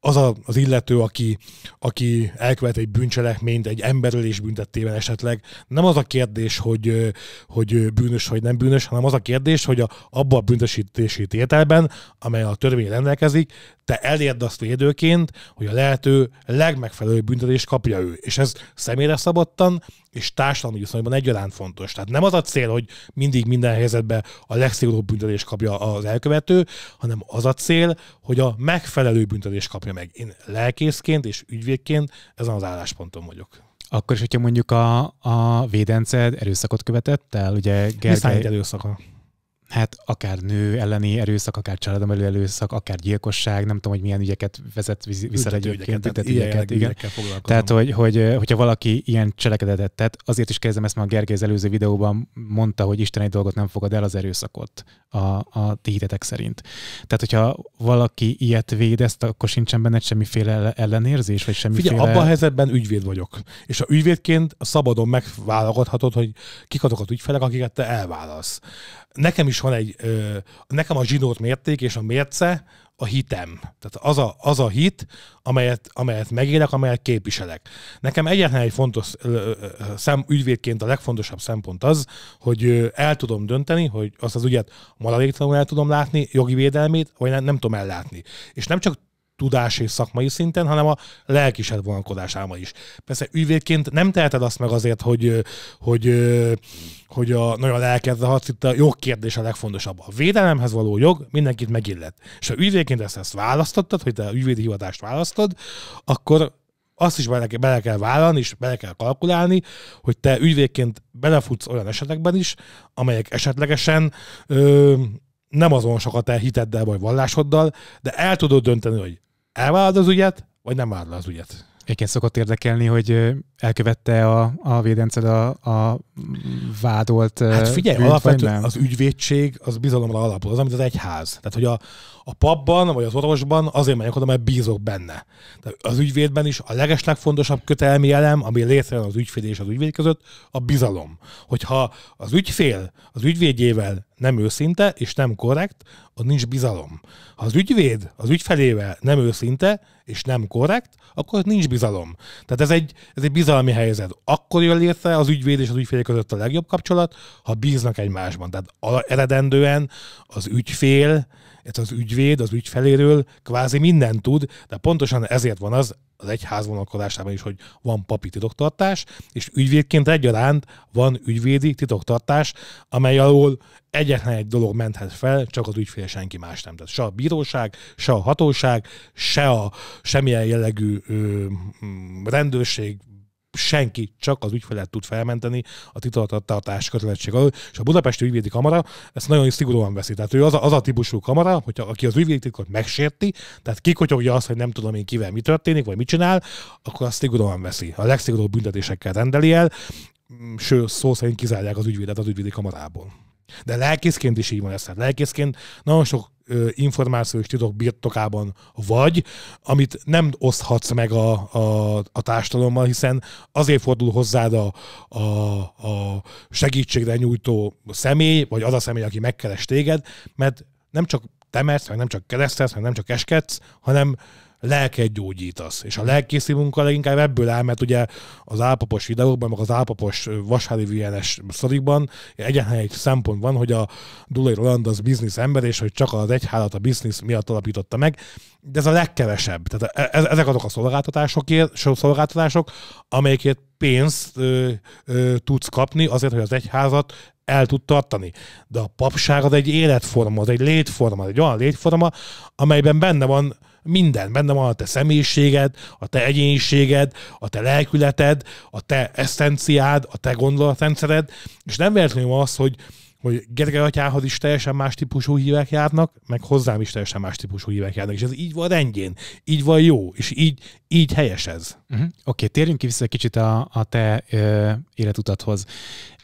az a, az illető, aki, aki elkövet egy bűncselekményt, egy emberölés büntettével esetleg, nem az a kérdés, hogy, hogy bűnös vagy nem bűnös, hanem az a kérdés, hogy a, abba a büntesítési tételben, amely a törvény rendelkezik, te elérd azt védőként, hogy a lehető legmegfelelőbb büntetést kapja ő. És ez személyre szabottan, és társadalmi viszonyban egyaránt fontos. Tehát nem az a cél, hogy mindig minden helyzetben a legszigorúbb büntetést kapja az elkövető, hanem az a cél, hogy a megfelelő büntetést kapja meg. Én lelkészként és ügyvédként ezen az állásponton vagyok. Akkor is, hogyha mondjuk a, a védenced erőszakot követett el, ugye Gergely... Mi erőszaka hát akár nő elleni erőszak, akár családom elő erőszak, akár gyilkosság, nem tudom, hogy milyen ügyeket vezet vissza egyébként. Tehát, ügyeket, igen. tehát hogy, hogy, hogyha valaki ilyen cselekedetet tett, azért is kezdem ezt már Gergely az előző videóban mondta, hogy Isten egy dolgot nem fogad el az erőszakot a, a ti hitetek szerint. Tehát, hogyha valaki ilyet véd ezt, akkor sincsen benned semmiféle ellenérzés, vagy semmiféle... Figyelj, abban a helyzetben ügyvéd vagyok. És a ügyvédként szabadon megválogathatod, hogy kik azok az ügyfelek, akiket te elválasz Nekem is van egy, nekem a zsinót mérték, és a mérce a hitem. Tehát az a, az a hit, amelyet, amelyet megélek, amelyet képviselek. Nekem egyetlen egy fontos szem, ügyvédként a legfontosabb szempont az, hogy el tudom dönteni, hogy azt az ügyet maradéktalanul el tudom látni, jogi védelmét, vagy nem, nem tudom ellátni. És nem csak tudás és szakmai szinten, hanem a lelkised vonalkodásáma is. Persze ügyvédként nem teheted azt meg azért, hogy, hogy, hogy a, nagyon lelkedre hadsz, itt a jogkérdés a legfontosabb. A védelemhez való jog mindenkit megillet. És ha ügyvédként ezt, ezt választottad, hogy te a ügyvédi hivatást választod, akkor azt is bele, bele kell vállalni, és bele kell kalkulálni, hogy te ügyvédként belefutsz olyan esetekben is, amelyek esetlegesen ö, nem azonosak a te hiteddel vagy vallásoddal, de el tudod dönteni, hogy elvállalod az ügyet, vagy nem vállalod az ügyet? Egyébként szokott érdekelni, hogy elkövette a, a védenced a, a vádolt Hát figyelj, bűnt, alapvetően az ügyvédség az bizalomra alapul, az, amit az egyház. Tehát, hogy a, a papban vagy az orvosban azért megyek oda, mert bízok benne. Tehát az ügyvédben is a legeslegfontosabb kötelmi elem, ami létrejön az ügyfél és az ügyvéd között, a bizalom. Hogyha az ügyfél az ügyvédjével nem őszinte és nem korrekt, ott nincs bizalom. Ha az ügyvéd az ügyfelével nem őszinte és nem korrekt, akkor nincs bizalom. Tehát ez egy, ez egy bizalmi helyzet. Akkor jön létre az ügyvéd és az ügyfél között a legjobb kapcsolat, ha bíznak egymásban. Tehát eredendően az ügyfél, ez az ügyvéd az ügyfeléről kvázi mindent tud, de pontosan ezért van az az egyház vonalkodásában is, hogy van papi titoktartás, és ügyvédként egyaránt van ügyvédi titoktartás, amely alól egyetlen egy dolog menthet fel, csak az ügyfél senki más nem tesz. Se a bíróság, se a hatóság, se a semmilyen jellegű ö, mm, rendőrség, senki, csak az ügyfelet tud felmenteni a titulatartás kötelezettség alól, és a Budapesti Ügyvédi Kamara ezt nagyon szigorúan veszi. Tehát ő az a, az a típusú kamara, hogyha, aki az ügyvédi titkot megsérti, tehát kikotyogja azt, hogy nem tudom én kivel mi történik, vagy mit csinál, akkor azt szigorúan veszi. A legszigorúbb büntetésekkel rendeli el, mm, sőt, szó szerint kizárják az ügyvédet az ügyvédi kamarából. De lelkészként is így van ez. Tehát lelkészként nagyon sok információ és titok birtokában vagy, amit nem oszthatsz meg a, a, a társadalommal, hiszen azért fordul hozzád a, a, a segítségre nyújtó személy, vagy az a személy, aki megkeres téged, mert nem csak temetsz, meg nem csak keresztelsz, meg nem csak eskedsz, hanem lelket gyógyítasz. És a lelkészi munka leginkább ebből áll, mert ugye az álpapos videókban, meg az álpapos vasári VNS szorikban egyetlen egy szempont van, hogy a Dulai Roland az biznisz ember, és hogy csak az egyhálat a biznisz miatt alapította meg, de ez a legkevesebb. Tehát e, e, ezek azok a szolgáltatásokért, szolgáltatások, amelyeket pénzt ö, ö, tudsz kapni azért, hogy az egyházat el tud tartani. De a papság az egy életforma, az egy létforma, az egy olyan létforma, amelyben benne van minden. Benne van a te személyiséged, a te egyéniséged, a te lelkületed, a te eszenciád, a te gondolatrendszered, és nem véletlenül az, hogy hogy Gergely atyához is teljesen más típusú hívek járnak, meg hozzám is teljesen más típusú hívek járnak, és ez így van rendjén, így van jó, és így, így helyes ez. Uh-huh. Oké, okay, térjünk ki vissza egy kicsit a, a te ö, életutathoz.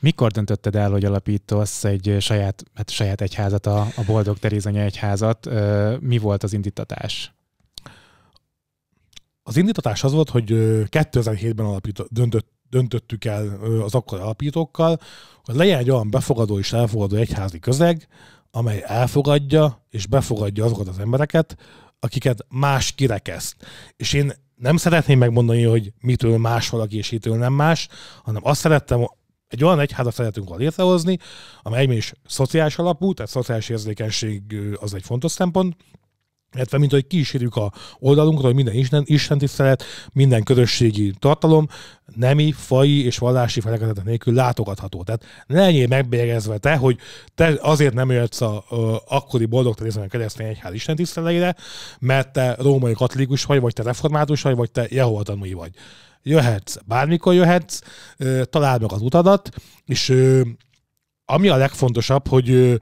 Mikor döntötted el, hogy alapítasz egy saját, hát saját egyházat, a, a Boldog Terézanya egyházat? Ö, mi volt az indítatás? Az indítatás az volt, hogy 2007-ben alapít, döntött, döntöttük el az akkori alapítókkal, hogy legyen egy olyan befogadó és elfogadó egyházi közeg, amely elfogadja és befogadja azokat az embereket, akiket más kirekeszt. És én nem szeretném megmondani, hogy mitől más valaki és mitől nem más, hanem azt szerettem, egy olyan egyházat szeretünk volna létrehozni, amely is szociális alapú, tehát szociális érzékenység az egy fontos szempont, illetve mint hogy kísérjük a oldalunkra, hogy minden Isten, Isten tisztelet, minden közösségi tartalom nemi, fai és vallási felekezete nélkül látogatható. Tehát ne legyél megbélyegezve te, hogy te azért nem jöhetsz a, ö, akkori boldogtalan keresztény egyház Isten tiszteleire, mert te római katolikus vagy, vagy te református vagy, vagy te Jehova tanúi vagy. Jöhetsz, bármikor jöhetsz, ö, találd meg az utadat, és ö, ami a legfontosabb, hogy ö,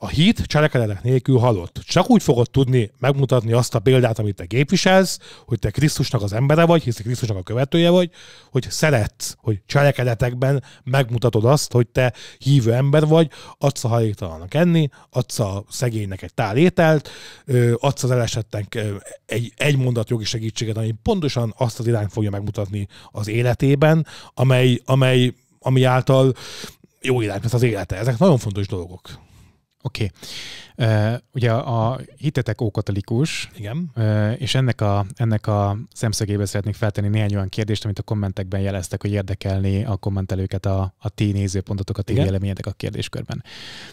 a hit cselekedetek nélkül halott. Csak úgy fogod tudni megmutatni azt a példát, amit te képviselsz, hogy te Krisztusnak az embere vagy, hisz te Krisztusnak a követője vagy, hogy szeretsz, hogy cselekedetekben megmutatod azt, hogy te hívő ember vagy, adsz a hajléktalannak enni, adsz a szegénynek egy tál ételt, adsz az elesettnek egy, egy mondat jogi segítséget, ami pontosan azt az irányt fogja megmutatni az életében, amely, amely ami által jó irány vesz az élete. Ezek nagyon fontos dolgok. Oké. Okay. ugye a hitetek ókatolikus. Igen. és ennek a, ennek a szemszögébe szeretnék feltenni néhány olyan kérdést, amit a kommentekben jeleztek, hogy érdekelni a kommentelőket a, a ti nézőpontotok, a ti a kérdéskörben.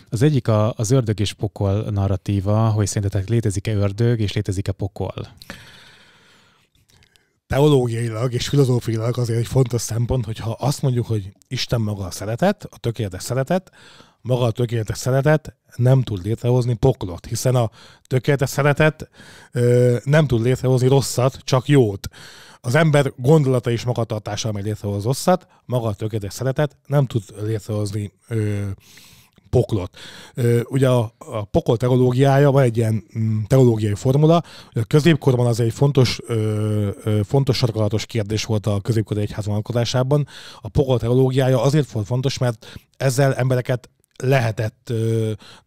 Az egyik a, az ördög és pokol narratíva, hogy szerintetek létezik-e ördög, és létezik-e pokol? teológiailag és filozófiailag azért egy fontos szempont, hogyha azt mondjuk, hogy Isten maga a szeretet, a tökéletes szeretet, maga a tökéletes szeretet nem tud létrehozni poklot, hiszen a tökéletes szeretet ö, nem tud létrehozni rosszat, csak jót. Az ember gondolata és magatartása, amely létrehoz rosszat, maga a tökéletes szeretet nem tud létrehozni ö, poklot. Ö, ugye a, a pokol teológiája van egy ilyen mm, teológiai formula, a középkorban az egy fontos, ö, ö, fontos sarkalatos kérdés volt a középkori egyház vonalkozásában. A pokol teológiája azért volt fontos, mert ezzel embereket lehetett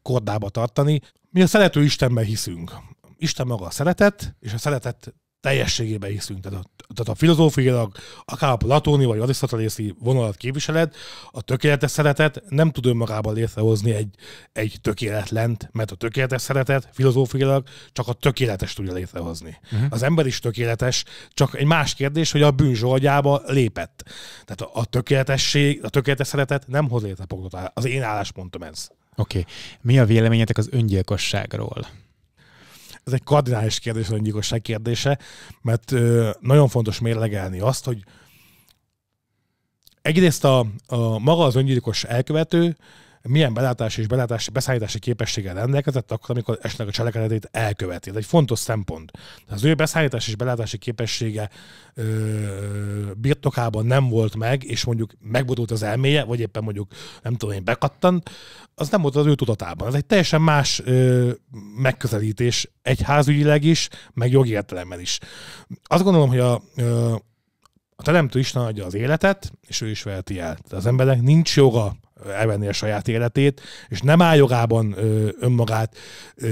kordába tartani. Mi a szerető Istenben hiszünk. Isten maga a szeretet, és a szeretet teljességében hiszünk. Tehát a, tehát a filozófiailag, akár a platóni vagy arisztotelészi vonalat képviseled, a tökéletes szeretet nem tud önmagában létrehozni egy, egy tökéletlent, mert a tökéletes szeretet filozófiailag csak a tökéletes tudja létrehozni. Uh-huh. Az ember is tökéletes, csak egy más kérdés, hogy a bűn zsoldjába lépett. Tehát a, a tökéletesség, a tökéletes szeretet nem hoz létre Az én álláspontom ez. Oké. Okay. Mi a véleményetek az öngyilkosságról? ez egy kardinális kérdés, az igazság kérdése, mert nagyon fontos mérlegelni azt, hogy egyrészt a, a maga az öngyilkos elkövető, milyen belátás és belátás, beszállítási képességgel rendelkezett akkor, amikor esnek a cselekedetét elköveti. Ez egy fontos szempont. Az ő beszállítás és belátási képessége ö, birtokában nem volt meg, és mondjuk megbudult az elméje, vagy éppen mondjuk nem tudom én bekattant, az nem volt az ő tudatában. Ez egy teljesen más ö, megközelítés egyházügyileg is, meg jogi értelemben is. Azt gondolom, hogy a, ö, a Teremtő Isten adja az életet, és ő is veheti el. Tehát az embernek nincs joga elvenni a saját életét, és nem áll jogában önmagát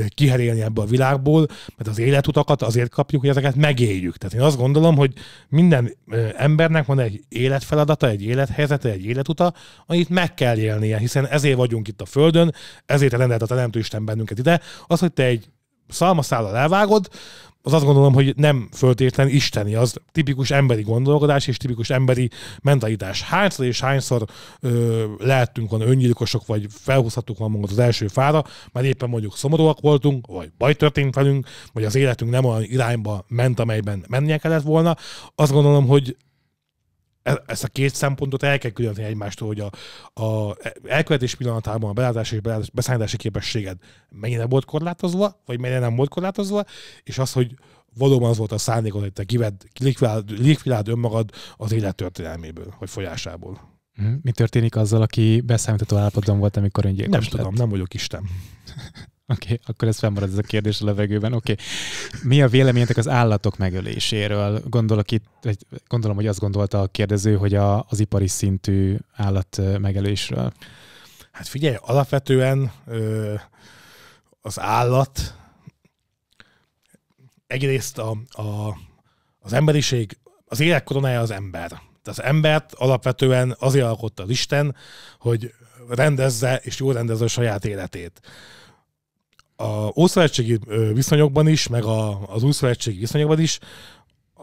kiherélni ebből a világból, mert az életutakat azért kapjuk, hogy ezeket megéljük. Tehát én azt gondolom, hogy minden embernek van egy életfeladata, egy élethelyzete, egy életuta, amit meg kell élnie, hiszen ezért vagyunk itt a Földön, ezért rendelt a Teremtő Isten bennünket ide. Az, hogy te egy szalmaszállal elvágod, az azt gondolom, hogy nem föltétlen isteni, az tipikus emberi gondolkodás és tipikus emberi mentalitás. Hányszor és hányszor ö, lehettünk volna öngyilkosok, vagy felhúzhattuk magunkat az első fára, mert éppen mondjuk szomorúak voltunk, vagy baj történt velünk, vagy az életünk nem olyan irányba ment, amelyben mennie kellett volna. Azt gondolom, hogy E- ezt a két szempontot el kell különíteni egymástól, hogy a, a elkövetés pillanatában a belátás és beszállítási képességed mennyire volt korlátozva, vagy mennyire nem volt korlátozva, és az, hogy valóban az volt a szándékod, hogy te kived, likvidáld, likvidáld önmagad az élet vagy folyásából. Mhm. Mi történik azzal, aki beszámítató állapotban volt, amikor öngyilkos Nem lett? tudom, nem vagyok Isten. <laughs> Oké, okay, akkor ez felmarad ez a kérdés a levegőben. Oké. Okay. Mi a véleményetek az állatok megöléséről? Gondolok itt, gondolom, hogy azt gondolta a kérdező, hogy a, az ipari szintű állat megölésről. Hát figyelj, alapvetően ö, az állat egyrészt a, a, az emberiség, az élek koronája az ember. Tehát az embert alapvetően azért alkotta az Isten, hogy rendezze és jól rendezze a saját életét a ószövetségi viszonyokban is, meg a, az újszövetségi viszonyokban is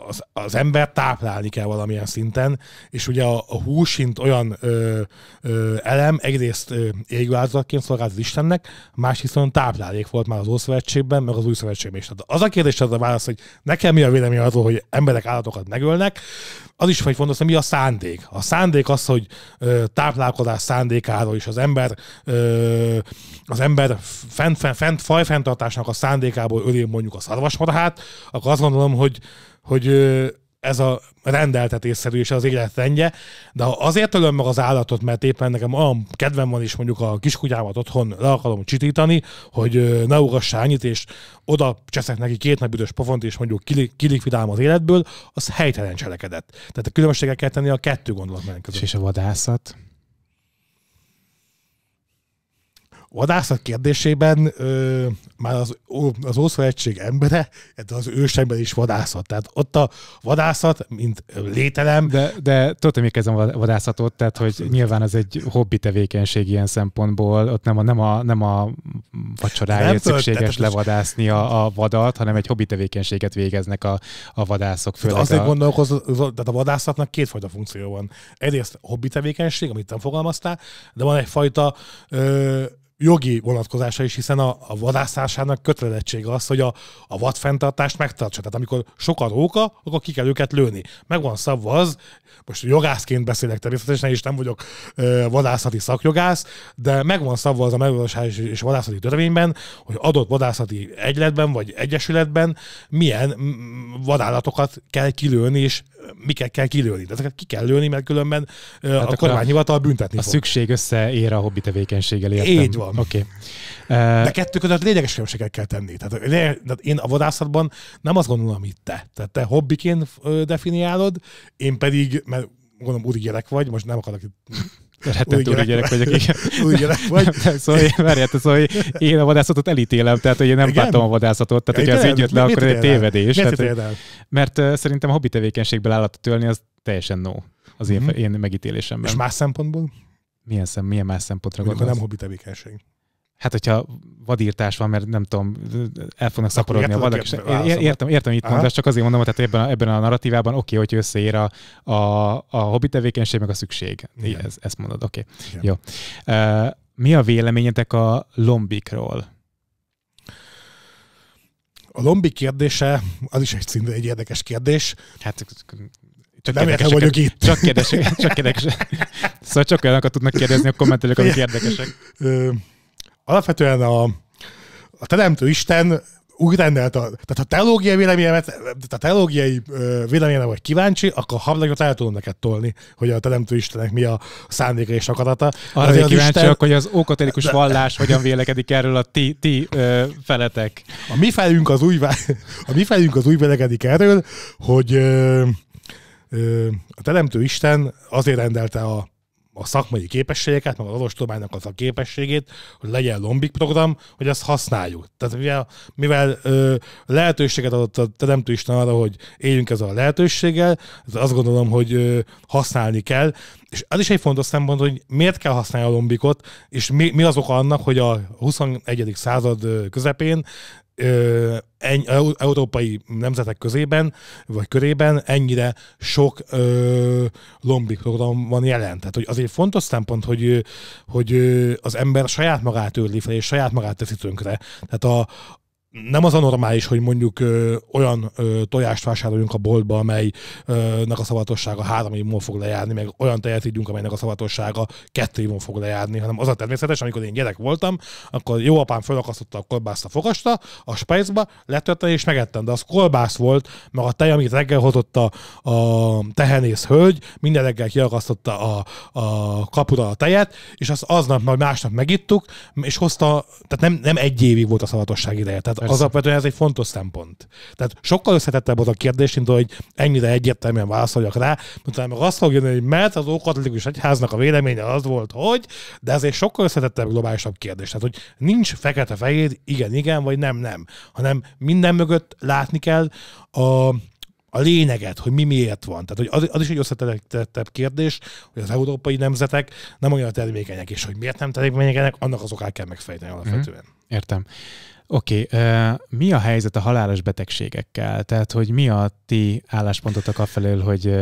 az, az ember táplálni kell valamilyen szinten, és ugye a, a húsint olyan ö, ö, elem, egyrészt égvázatként szolgált az Istennek, másrészt viszont táplálék volt már az Ószövetségben, meg az Új Szövetségben is. Tehát az a kérdés az a válasz, hogy nekem mi a vélemény az, hogy emberek állatokat megölnek, az is vagy fontos, hogy mi a szándék. A szándék az, hogy ö, táplálkozás szándékáról is az ember ö, az ember fent, fent, fent fajfenntartásnak a szándékából öli mondjuk a szarvasmarhát, akkor azt gondolom, hogy hogy ez a rendeltetésszerű és az életrendje, de ha azért ölöm meg az állatot, mert éppen nekem olyan kedvem van, és mondjuk a kiskutyámat otthon le akarom csitítani, hogy ne ugassá annyit, és oda cseszek neki két nagy büdös pofont, és mondjuk kilikvidálom az életből, az helytelen cselekedett. Tehát a különbséget kell tenni a kettő gondolat között. És a vadászat? vadászat kérdésében ö, már az, az Ószövetség embere, hát az ősember is vadászat. Tehát ott a vadászat, mint lételem. De, de tudod, hogy kezdem a vadászatot, tehát Abszolút. hogy nyilván ez egy hobbi tevékenység ilyen szempontból, ott nem a, nem a, nem a vacsoráért nem szükséges tört, levadászni a, a vadat, hanem egy hobbi tevékenységet végeznek a, a vadászok. Főleg azért a... gondolkozom, tehát a vadászatnak kétfajta funkció van. Egyrészt hobbi tevékenység, amit nem fogalmaztál, de van egyfajta ö, jogi vonatkozása is, hiszen a, a vadászásának kötelezettsége az, hogy a, a vadfenntartást megtartsa. Tehát amikor sok a róka, akkor ki kell őket lőni. Megvan szabva az, most jogászként beszélek természetesen, és nem vagyok ö, vadászati szakjogász, de megvan szabva az a mezőgazdaság és vadászati törvényben, hogy adott vadászati egyletben vagy egyesületben milyen vadállatokat kell kilőni és miket kell kilőni. De ezeket ki kell lőni, mert különben hát a kormányhivatal büntetni a fog. A szükség összeér a hobbi tevékenységgel, értem. Így van. Okay. De kettő között lényeges különbséget kell tenni. Tehát én a vadászatban nem azt gondolom, amit te. Tehát te hobbiként definiálod, én pedig, mert gondolom úri gyerek vagy, most nem akarok itt Rettentő úgy gyerek vagyok, igen. <laughs> Úgy gyerek vagy. Nem, nem, szóval, várját, szóval én a vadászatot elítélem, tehát hogy én nem igen? a vadászatot, tehát ja, hogy az így jött le, akkor egy tévedés. Miért tehát, hogy, mert uh, szerintem hobbi tevékenységből állatot tölni, az teljesen no az én, mm-hmm. én megítélésemben. És más szempontból? Milyen, szem, milyen más szempontra gondolsz? nem hobbi tevékenység. Hát, hogyha vadírtás van, mert nem tudom, el fognak szaporodni a vadak. És értem, értem, hogy itt mondasz, csak azért mondom, hogy tehát ebben a, ebben a narratívában oké, okay, hogy összeér a, a, a hobbi tevékenység, meg a szükség. Igen. Ez, ezt mondod, oké. Okay. Jó. Uh, mi a véleményetek a lombikról? A lombi kérdése, az is egy, szinte egy érdekes kérdés. Hát csak nem érdekesek, vagyok itt. Csak kérdések, csak kérdések. <laughs> Szóval csak olyanokat tudnak kérdezni a kommentelők, amik érdekesek alapvetően a, a Teremtő Isten úgy rendelt, a, tehát ha teológiai véleményemet, tehát a teológiai véleményem vagy kíváncsi, akkor hablagot el tudom neked tolni, hogy a teremtő Istennek mi a szándéka és akarata. Arra az kíváncsiak, Isten... hogy az ókatolikus vallás hogyan vélekedik erről a ti, ti ö, feletek. A mi felünk az új, a mi felünk az új vélekedik erről, hogy ö, ö, a teremtő Isten azért rendelte a a szakmai képességeket, meg az orvostudománynak az a képességét, hogy legyen lombik program, hogy azt használjuk. Tehát mivel, mivel ö, lehetőséget adott a Teremtő Isten arra, hogy éljünk ezzel a lehetőséggel, azt gondolom, hogy ö, használni kell. És az is egy fontos szempont, hogy miért kell használni a lombikot, és mi, mi az oka annak, hogy a 21. század közepén ö, eny, európai nemzetek közében, vagy körében ennyire sok ö, lombik program van jelen. Tehát hogy azért fontos szempont, hogy, hogy az ember saját magát őrli fel, és saját magát teszi tönkre. Tehát a, nem az a normális, hogy mondjuk ö, olyan ö, tojást vásároljunk a boltba, amelynek a szavatossága három év múlva fog lejárni, meg olyan tejet ígyunk, amelynek a szavatossága kettő év múlva fog lejárni, hanem az a természetes, amikor én gyerek voltam, akkor jó apám felakasztotta a kolbászt a fogasta, a spájzba, letörte és megettem, de az kolbász volt, meg a tej, amit reggel hozott a, a tehenész hölgy, minden reggel kiakasztotta a, a kapura a tejet, és azt aznap, majd másnap megittuk, és hozta, tehát nem, nem egy évig volt a szavatosság ideje. Tehát Persze. Az alapvetően ez egy fontos szempont. Tehát sokkal összetettebb az a kérdés, mint hogy ennyire egyértelműen válaszoljak rá, utána meg azt fogja jönni, hogy mert az ókatolikus egyháznak a véleménye az volt, hogy, de ez egy sokkal összetettebb, globálisabb kérdés. Tehát, hogy nincs fekete-fehér, igen, igen, vagy nem, nem, hanem minden mögött látni kell a, a lényeget, hogy mi miért van. Tehát hogy az, az is egy összetettebb kérdés, hogy az európai nemzetek nem olyan termékenyek, és hogy miért nem termékenyek, annak az okát kell megfejteni mhm. alapvetően. Mm-hmm. Értem. Oké, okay, mi a helyzet a halálos betegségekkel? Tehát, hogy mi a ti álláspontotok afelől, hogy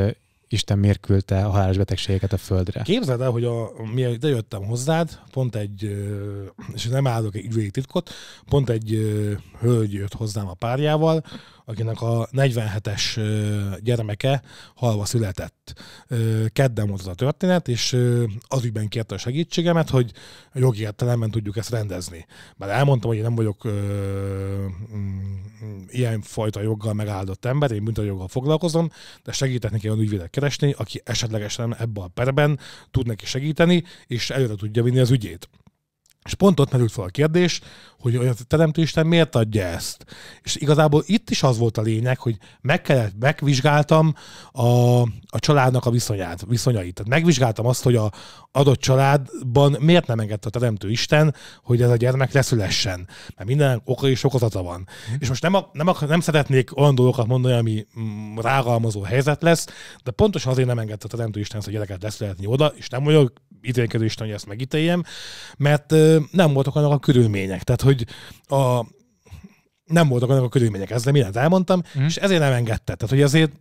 Isten miért küldte a halálos betegségeket a földre? Képzeld el, hogy a, mielőtt ide jöttem hozzád, pont egy, és nem állok egy titkot, pont egy hölgy jött hozzám a párjával, akinek a 47-es gyermeke halva született. Kedden volt az a történet, és az ügyben kérte a segítségemet, hogy jogi értelemben tudjuk ezt rendezni. Mert elmondtam, hogy én nem vagyok mm, ilyen fajta joggal megáldott ember, én büntetőjoggal foglalkozom, de segítek neki olyan ügyvédet keresni, aki esetlegesen ebben a perben tud neki segíteni, és előre tudja vinni az ügyét. És pont ott merült fel a kérdés, hogy olyan teremtő Isten miért adja ezt. És igazából itt is az volt a lényeg, hogy meg kellett, megvizsgáltam a, a családnak a viszonyát, viszonyait. Tehát megvizsgáltam azt, hogy a adott családban miért nem engedte a teremtő Isten, hogy ez a gyermek leszülessen. Mert minden oka és okozata van. És most nem, a, nem, a, nem szeretnék olyan dolgokat mondani, ami mm, rágalmazó helyzet lesz, de pontosan azért nem engedte a teremtő Isten hogy a gyereket leszületni oda, és nem vagyok ítélkezést, hogy ezt megítéljem, mert nem voltak annak a körülmények. Tehát, hogy a, nem voltak annak a körülmények, ezzel mindent elmondtam, mm. és ezért nem engedte. Tehát, hogy azért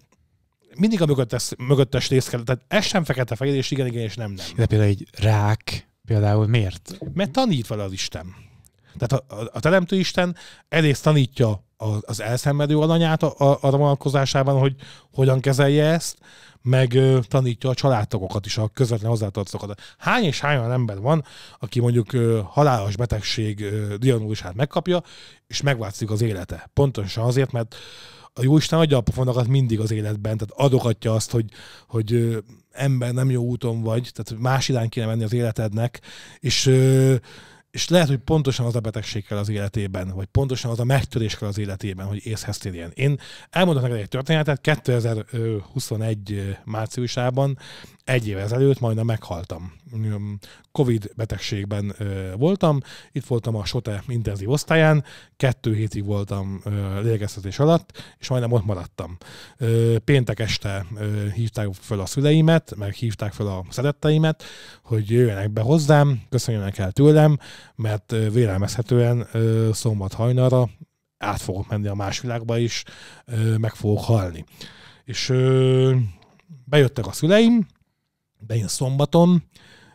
mindig a mögöttes, mögöttes rész kell, tehát ez sem fekete-fehér, és igen, igen, és nem, nem. De például egy rák, például miért? Mert tanít vele az Isten. Tehát a, a, a Teremtő Isten elég tanítja az elszenvedő alanyát arra vonatkozásában, hogy hogyan kezelje ezt, meg tanítja a családtagokat is, a közvetlen hozzátartozókat. Hány és hány olyan ember van, aki mondjuk halálos betegség diagnózisát megkapja, és megváltozik az élete. Pontosan azért, mert a Jóisten adja a pofonokat mindig az életben, tehát adogatja azt, hogy, hogy ember nem jó úton vagy, tehát más irány kéne menni az életednek, és és lehet, hogy pontosan az a betegség kell az életében, vagy pontosan az a megtörés kell az életében, hogy észhez térjen. Én elmondok neked egy történetet, 2021 márciusában, egy év ezelőtt majdnem meghaltam. Covid betegségben voltam, itt voltam a SOTE intenzív osztályán, kettő hétig voltam lélegeztetés alatt, és majdnem ott maradtam. Péntek este hívták fel a szüleimet, meg hívták fel a szeretteimet, hogy jöjjenek be hozzám, köszönjenek el tőlem, mert vélelmezhetően szombat hajnalra át fogok menni a más világba is, meg fogok halni. És bejöttek a szüleim, de én szombaton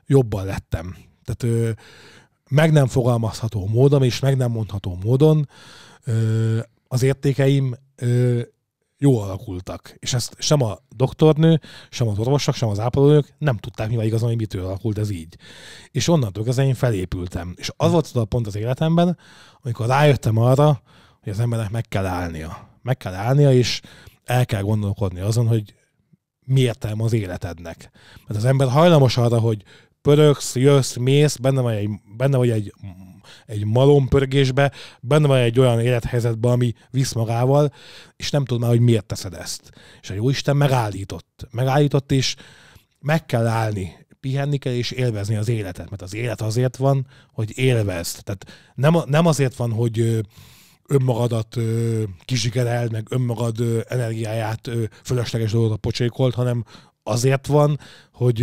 jobban lettem. Tehát meg nem fogalmazható módon és meg nem mondható módon az értékeim jó alakultak. És ezt sem a doktornő, sem az orvosok, sem az ápolónők nem tudták mi van igazán, hogy mitől alakult ez így. És onnantól kezdve én felépültem. És az volt az a pont az életemben, amikor rájöttem arra, hogy az embernek meg kell állnia. Meg kell állnia, és el kell gondolkodni azon, hogy mi értelme az életednek. Mert az ember hajlamos arra, hogy pöröksz, jössz, mész, benne vagy egy, benne vagy egy egy malompörgésbe, benne van egy olyan élethelyzetben, ami visz magával, és nem tudod már, hogy miért teszed ezt. És a Jóisten megállított. Megállított, és meg kell állni, pihenni kell és élvezni az életet, mert az élet azért van, hogy élvezd. Tehát nem, nem azért van, hogy önmagadat kizsigereld, meg önmagad energiáját fölösleges dolgot a pocsékolt, hanem azért van, hogy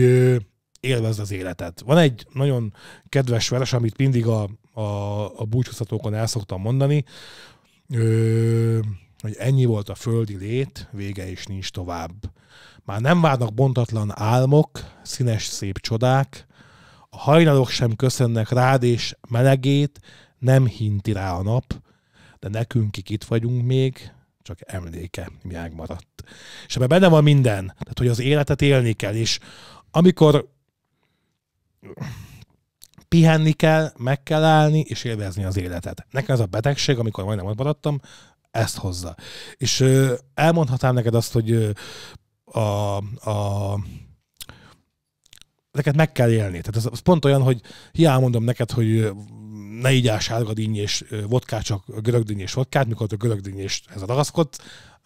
élvezd az életet. Van egy nagyon kedves veres, amit mindig a, a, a búcsúztatókon el szoktam mondani, ö, hogy ennyi volt a földi lét, vége is nincs tovább. Már nem várnak bontatlan álmok, színes szép csodák, a hajnalok sem köszönnek rád és melegét, nem hinti rá a nap, de nekünk, kik itt vagyunk még, csak emléke miág maradt. És ebben benne van minden, tehát hogy az életet élni kell, és amikor pihenni kell, meg kell állni, és élvezni az életet. Nekem ez a betegség, amikor majdnem ott maradtam, ezt hozza. És ö, elmondhatám neked azt, hogy ö, a, a neked meg kell élni. Tehát ez, ez pont olyan, hogy hiába mondom neked, hogy ne így sárga és vodkát, csak görögdinnyés vodkát, mikor ez a ragaszkodsz,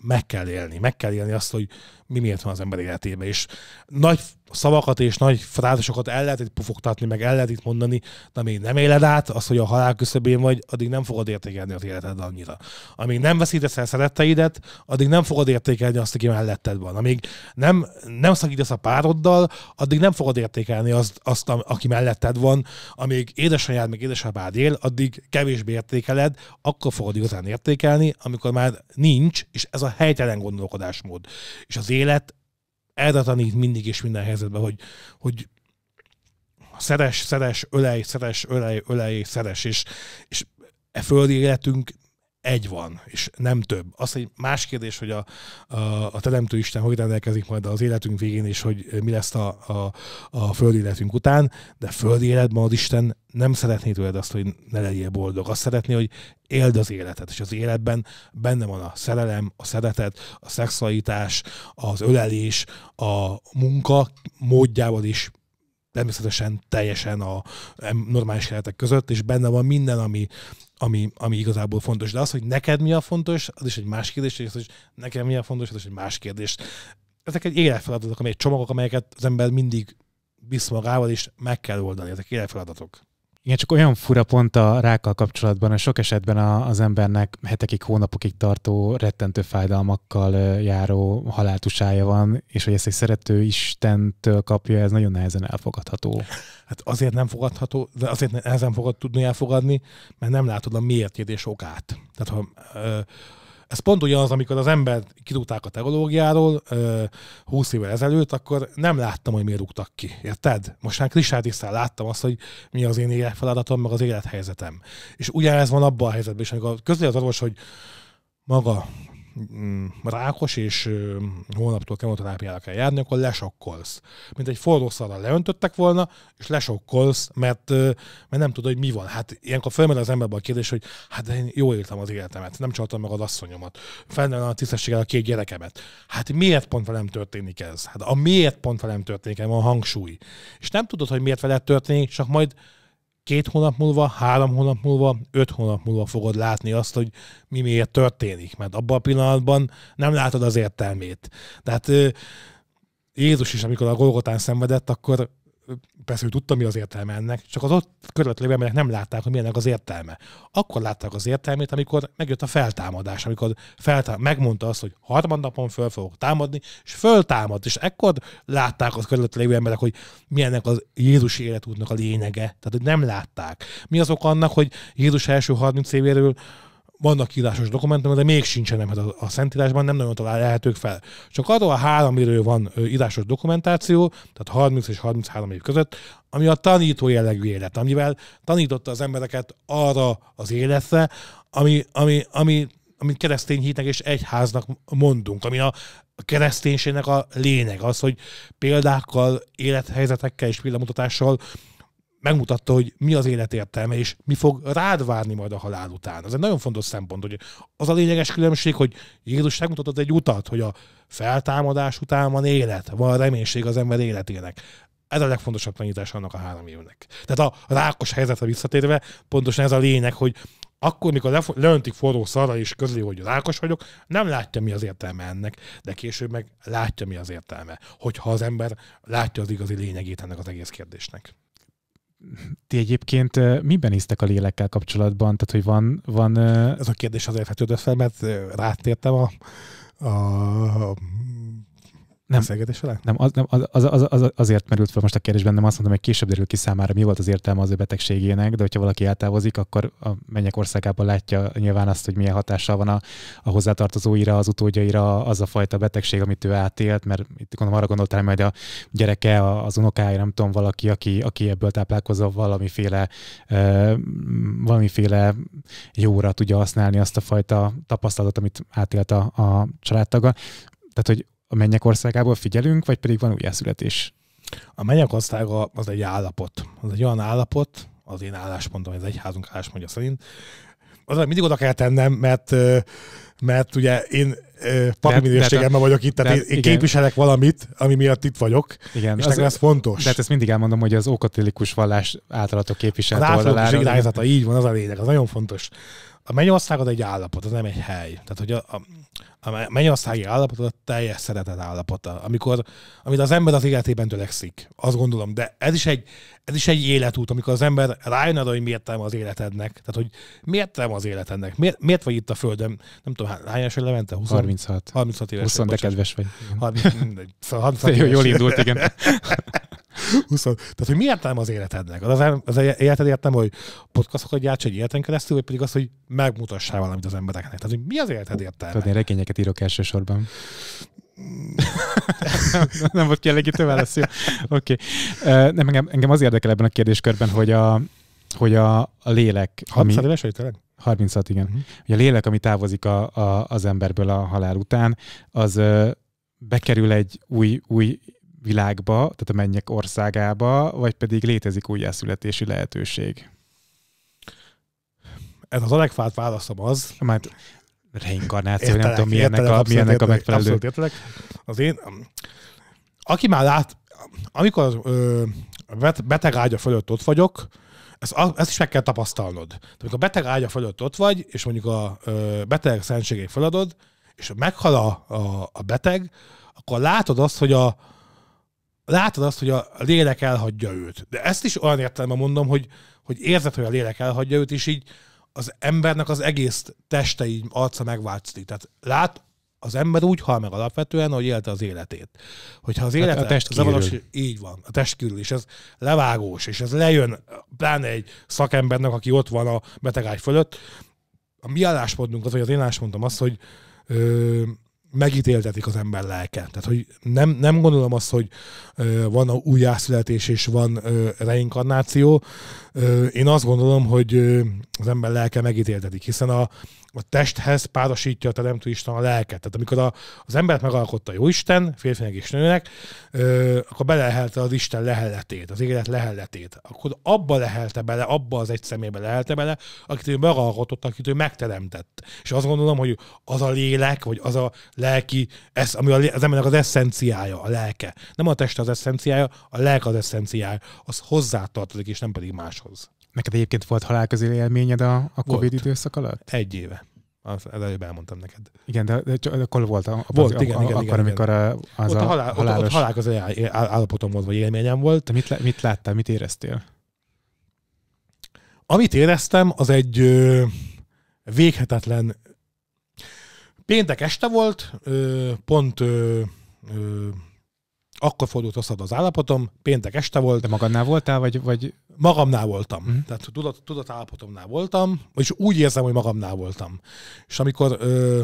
meg kell élni. Meg kell élni azt, hogy mi miért van az ember életében. És nagy szavakat és nagy frázisokat el lehet itt pufogtatni, meg el lehet itt mondani, de amíg nem éled át, az, hogy a halál küszöbén vagy, addig nem fogod értékelni az életed annyira. Amíg nem veszítesz el szeretteidet, addig nem fogod értékelni azt, aki melletted van. Amíg nem, nem szakítasz a pároddal, addig nem fogod értékelni azt, azt aki melletted van. Amíg édesanyád, meg édesapád él, addig kevésbé értékeled, akkor fogod igazán értékelni, amikor már nincs, és ez a a helytelen gondolkodásmód. És az élet erre tanít mindig és minden helyzetben, hogy, hogy szeres, szeres, ölej, szeres, ölej, ölej, szeres, és, és e földi életünk egy van, és nem több. Az egy más kérdés, hogy a, a, a Teremtő Isten hogy rendelkezik majd az életünk végén, és hogy mi lesz a, a, a földi életünk után, de földi életben az Isten nem szeretné tőled azt, hogy ne legyél boldog. Azt szeretné, hogy éld az életet, és az életben benne van a szerelem, a szeretet, a szexualitás, az ölelés, a munka módjával is természetesen teljesen a normális életek között, és benne van minden, ami ami, ami igazából fontos. De az, hogy neked mi a fontos, az is egy más kérdés, és az, hogy nekem mi a fontos, az is egy más kérdés. Ezek egy életfeladatok, amelyek csomagok, amelyeket az ember mindig visz magával, és meg kell oldani. Ezek életfeladatok. Igen, csak olyan fura pont a rákkal kapcsolatban, a sok esetben az embernek hetekig, hónapokig tartó, rettentő fájdalmakkal járó haláltusája van, és hogy ezt egy szerető Istentől kapja, ez nagyon nehezen elfogadható. Hát azért nem fogadható, de azért nehezen fogad tudni elfogadni, mert nem látod a miértjét és okát. Tehát ha ö, ez pont ugyanaz, amikor az ember kirúgták a teológiáról 20 évvel ezelőtt, akkor nem láttam, hogy miért rúgtak ki. Érted? Most már kristálytisztán láttam azt, hogy mi az én életfeladatom, meg az élethelyzetem. És ugyanez van abban a helyzetben is, amikor közül az orvos, hogy maga, Mm, rákos, és holnaptól kemoterápiára kell járni, akkor lesokkolsz. Mint egy forró szarral leöntöttek volna, és lesokkolsz, mert, mert nem tudod, hogy mi van. Hát ilyenkor felmerül az emberben a kérdés, hogy hát de én jól éltem az életemet, nem csaltam meg az asszonyomat, felnőtt a tisztességgel a két gyerekemet. Hát miért pont velem történik ez? Hát a miért pont velem történik, van a hangsúly. És nem tudod, hogy miért veled történik, csak majd két hónap múlva, három hónap múlva, öt hónap múlva fogod látni azt, hogy mi miért történik, mert abban a pillanatban nem látod az értelmét. Tehát Jézus is, amikor a Golgotán szenvedett, akkor persze hogy tudta, mi az értelme ennek, csak az ott körülöttelő emberek nem látták, hogy milyennek az értelme. Akkor látták az értelmét, amikor megjött a feltámadás, amikor feltá- megmondta azt, hogy harmadnapon föl fogok támadni, és föltámad, és ekkor látták az körülöttelő emberek, hogy milyennek az Jézus életútnak a lényege. Tehát, hogy nem látták. Mi azok annak, hogy Jézus első 30 évéről vannak írásos dokumentumok, de még sincsenek, mert hát a Szentírásban nem nagyon talál lehetők fel. Csak arról a három évről van írásos dokumentáció, tehát 30 és 33 év között, ami a tanító jellegű élet, amivel tanította az embereket arra az életre, ami, ami, ami amit keresztény hitnek és egyháznak mondunk, ami a kereszténységnek a lényeg, az, hogy példákkal, élethelyzetekkel és villamutatással megmutatta, hogy mi az élet értelme, és mi fog rád várni majd a halál után. Ez egy nagyon fontos szempont, hogy az a lényeges különbség, hogy Jézus megmutatott egy utat, hogy a feltámadás után van élet, van reménység az ember életének. Ez a legfontosabb tanítás annak a három évnek. Tehát a rákos helyzetre visszatérve, pontosan ez a lényeg, hogy akkor, mikor leöntik forró szarra és közli, hogy rákos vagyok, nem látja, mi az értelme ennek, de később meg látja, mi az értelme, hogyha az ember látja az igazi lényegét ennek az egész kérdésnek ti egyébként miben hisztek a lélekkel kapcsolatban? Tehát, hogy van... van Ez a kérdés azért vetődött fel, mert rátértem a, a nem. Szegedes alá? Nem, az, nem az, az, az, az, azért merült fel most a kérdésben, nem azt mondom, hogy később derül ki számára, mi volt az értelme az ő betegségének, de hogyha valaki eltávozik, akkor a mennyek országában látja nyilván azt, hogy milyen hatással van a, a hozzátartozóira, az utódjaira az a fajta betegség, amit ő átélt, mert itt gondolom arra gondoltál, hogy a gyereke, az unokája, nem tudom, valaki, aki, aki ebből táplálkozva valamiféle, valamiféle jóra tudja használni azt a fajta tapasztalatot, amit átélt a, a családtaga. Tehát, hogy a mennyek országából figyelünk, vagy pedig van újjászületés? A mennyek országa az egy állapot. Az egy olyan állapot, az én álláspontom, ez egy házunk álláspontja szerint. Az mindig oda kell tennem, mert, mert ugye én papírminőségemben vagyok itt, tehát de, én, én igen. képviselek valamit, ami miatt itt vagyok, igen, és az, nekem ez fontos. De hát ezt mindig elmondom, hogy az okatilikus vallás általatok képviselt az oldalára. irányzata, így van, az a lényeg, az nagyon fontos. A mennyország az egy állapot, az nem egy hely. Tehát, hogy a, a, a mennyországi állapot a teljes szeretet állapota, amikor, amit az ember az életében törekszik, azt gondolom, de ez is egy, ez is egy életút, amikor az ember rájön arra, hogy miért nem az életednek, tehát hogy miért nem az életednek, miért, miért vagy itt a földön, nem tudom, hány éves Levente? 20, 36. 36 éves. 20, de kedves vagy. 30, 30, 30, Jól indult, igen. <laughs> 20, <laughs> tehát, hogy mi értelme az életednek? Az, az életed értem, hogy podcastokat gyárts egy életen keresztül, vagy pedig az, hogy megmutassál valamit az embereknek. Tehát, hogy mi az életed értelme? Tudod, én regényeket írok elsősorban. <laughs> nem volt kielégítő válasz, jó? Oké. Okay. Nem, engem, engem az érdekel ebben a kérdéskörben, hogy a, hogy a, a lélek... 30 éves vagy tényleg? 36, igen. Uh-huh. Hogy a lélek, ami távozik a, a, az emberből a halál után, az bekerül egy új, új világba, tehát a mennyek országába, vagy pedig létezik újjászületési lehetőség? Ez az a legfált válaszom az. Már reinkarnáció, értelek, nem tudom, mi ennek a, abszolút, milyennek a megfelelő. Abszolút értelek. Az én, aki már lát, amikor ö, beteg ágya fölött ott vagyok, ezt, ezt is meg kell tapasztalnod. Tehát, amikor beteg ágya fölött ott vagy, és mondjuk a ö, beteg szentségét feladod, és meghal a, a, a beteg, akkor látod azt, hogy a, látod azt, hogy a lélek elhagyja őt. De ezt is olyan értelemben mondom, hogy, hogy érzed, hogy a lélek elhagyja őt, és így az embernek az egész teste így arca megváltozik. Tehát lát, az ember úgy hal meg alapvetően, hogy élte az életét. Hogyha az élet hát a test zavaros, így van, a test kívül, és ez levágós, és ez lejön pláne egy szakembernek, aki ott van a betegágy fölött. A mi álláspontunk az, vagy az én álláspontom az, hogy ö, megítéltetik az ember lelke. Tehát, hogy nem, nem gondolom azt, hogy ö, van a újjászületés és van ö, reinkarnáció. Ö, én azt gondolom, hogy ö, az ember lelke megítéltetik, hiszen a, a testhez párosítja a Teremtő Isten a lelket. Tehát amikor a, az embert megalkotta Jóisten, férfinek és nőnek, ö, akkor belehelte az Isten leheletét, az élet leheletét. Akkor abba lehelte bele, abba az egy szemébe lehelte bele, akit ő megalkotott, akit ő megteremtett. És azt gondolom, hogy az a lélek, vagy az a lelki, ez, ami az embernek az eszenciája, a lelke. Nem a test az eszenciája, a lelk az eszenciája. Az hozzátartozik, és nem pedig máshoz. Neked egyébként volt halálközél élményed a, a Covid volt. időszak alatt? Egy éve. Az előbb elmondtam neked. Igen, de, de, de akkor volt, a, a, volt az, igen, a, igen, akkor, igen, amikor igen. az ott a, halál, halálos... Ott, ott halál az állapotom volt, vagy élményem volt. Te mit, mit láttál, mit éreztél? Amit éreztem, az egy ö, véghetetlen... Péntek este volt, ö, pont ö, ö, akkor fordult rosszabb az állapotom, péntek este volt. De magadnál voltál, vagy? vagy... Magamnál voltam. Mm. Tehát tudat, tudat állapotomnál voltam, és úgy érzem, hogy magamnál voltam. És amikor ö,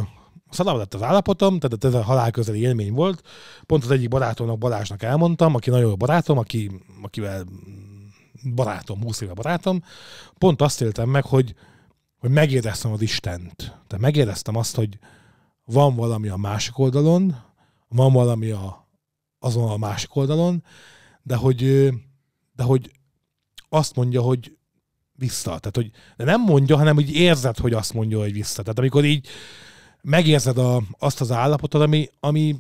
lett az állapotom, tehát ez a halálközeli élmény volt, pont az egyik barátomnak, Balázsnak elmondtam, aki nagyon jó barátom, aki, akivel barátom, 20 éve barátom, pont azt éltem meg, hogy, hogy megéreztem az Istent. Tehát megéreztem azt, hogy van valami a másik oldalon, van valami a azon a másik oldalon, de hogy, de hogy azt mondja, hogy vissza. Tehát, hogy de nem mondja, hanem hogy érzed, hogy azt mondja, hogy vissza. Tehát amikor így megérzed a, azt az állapotot, ami, ami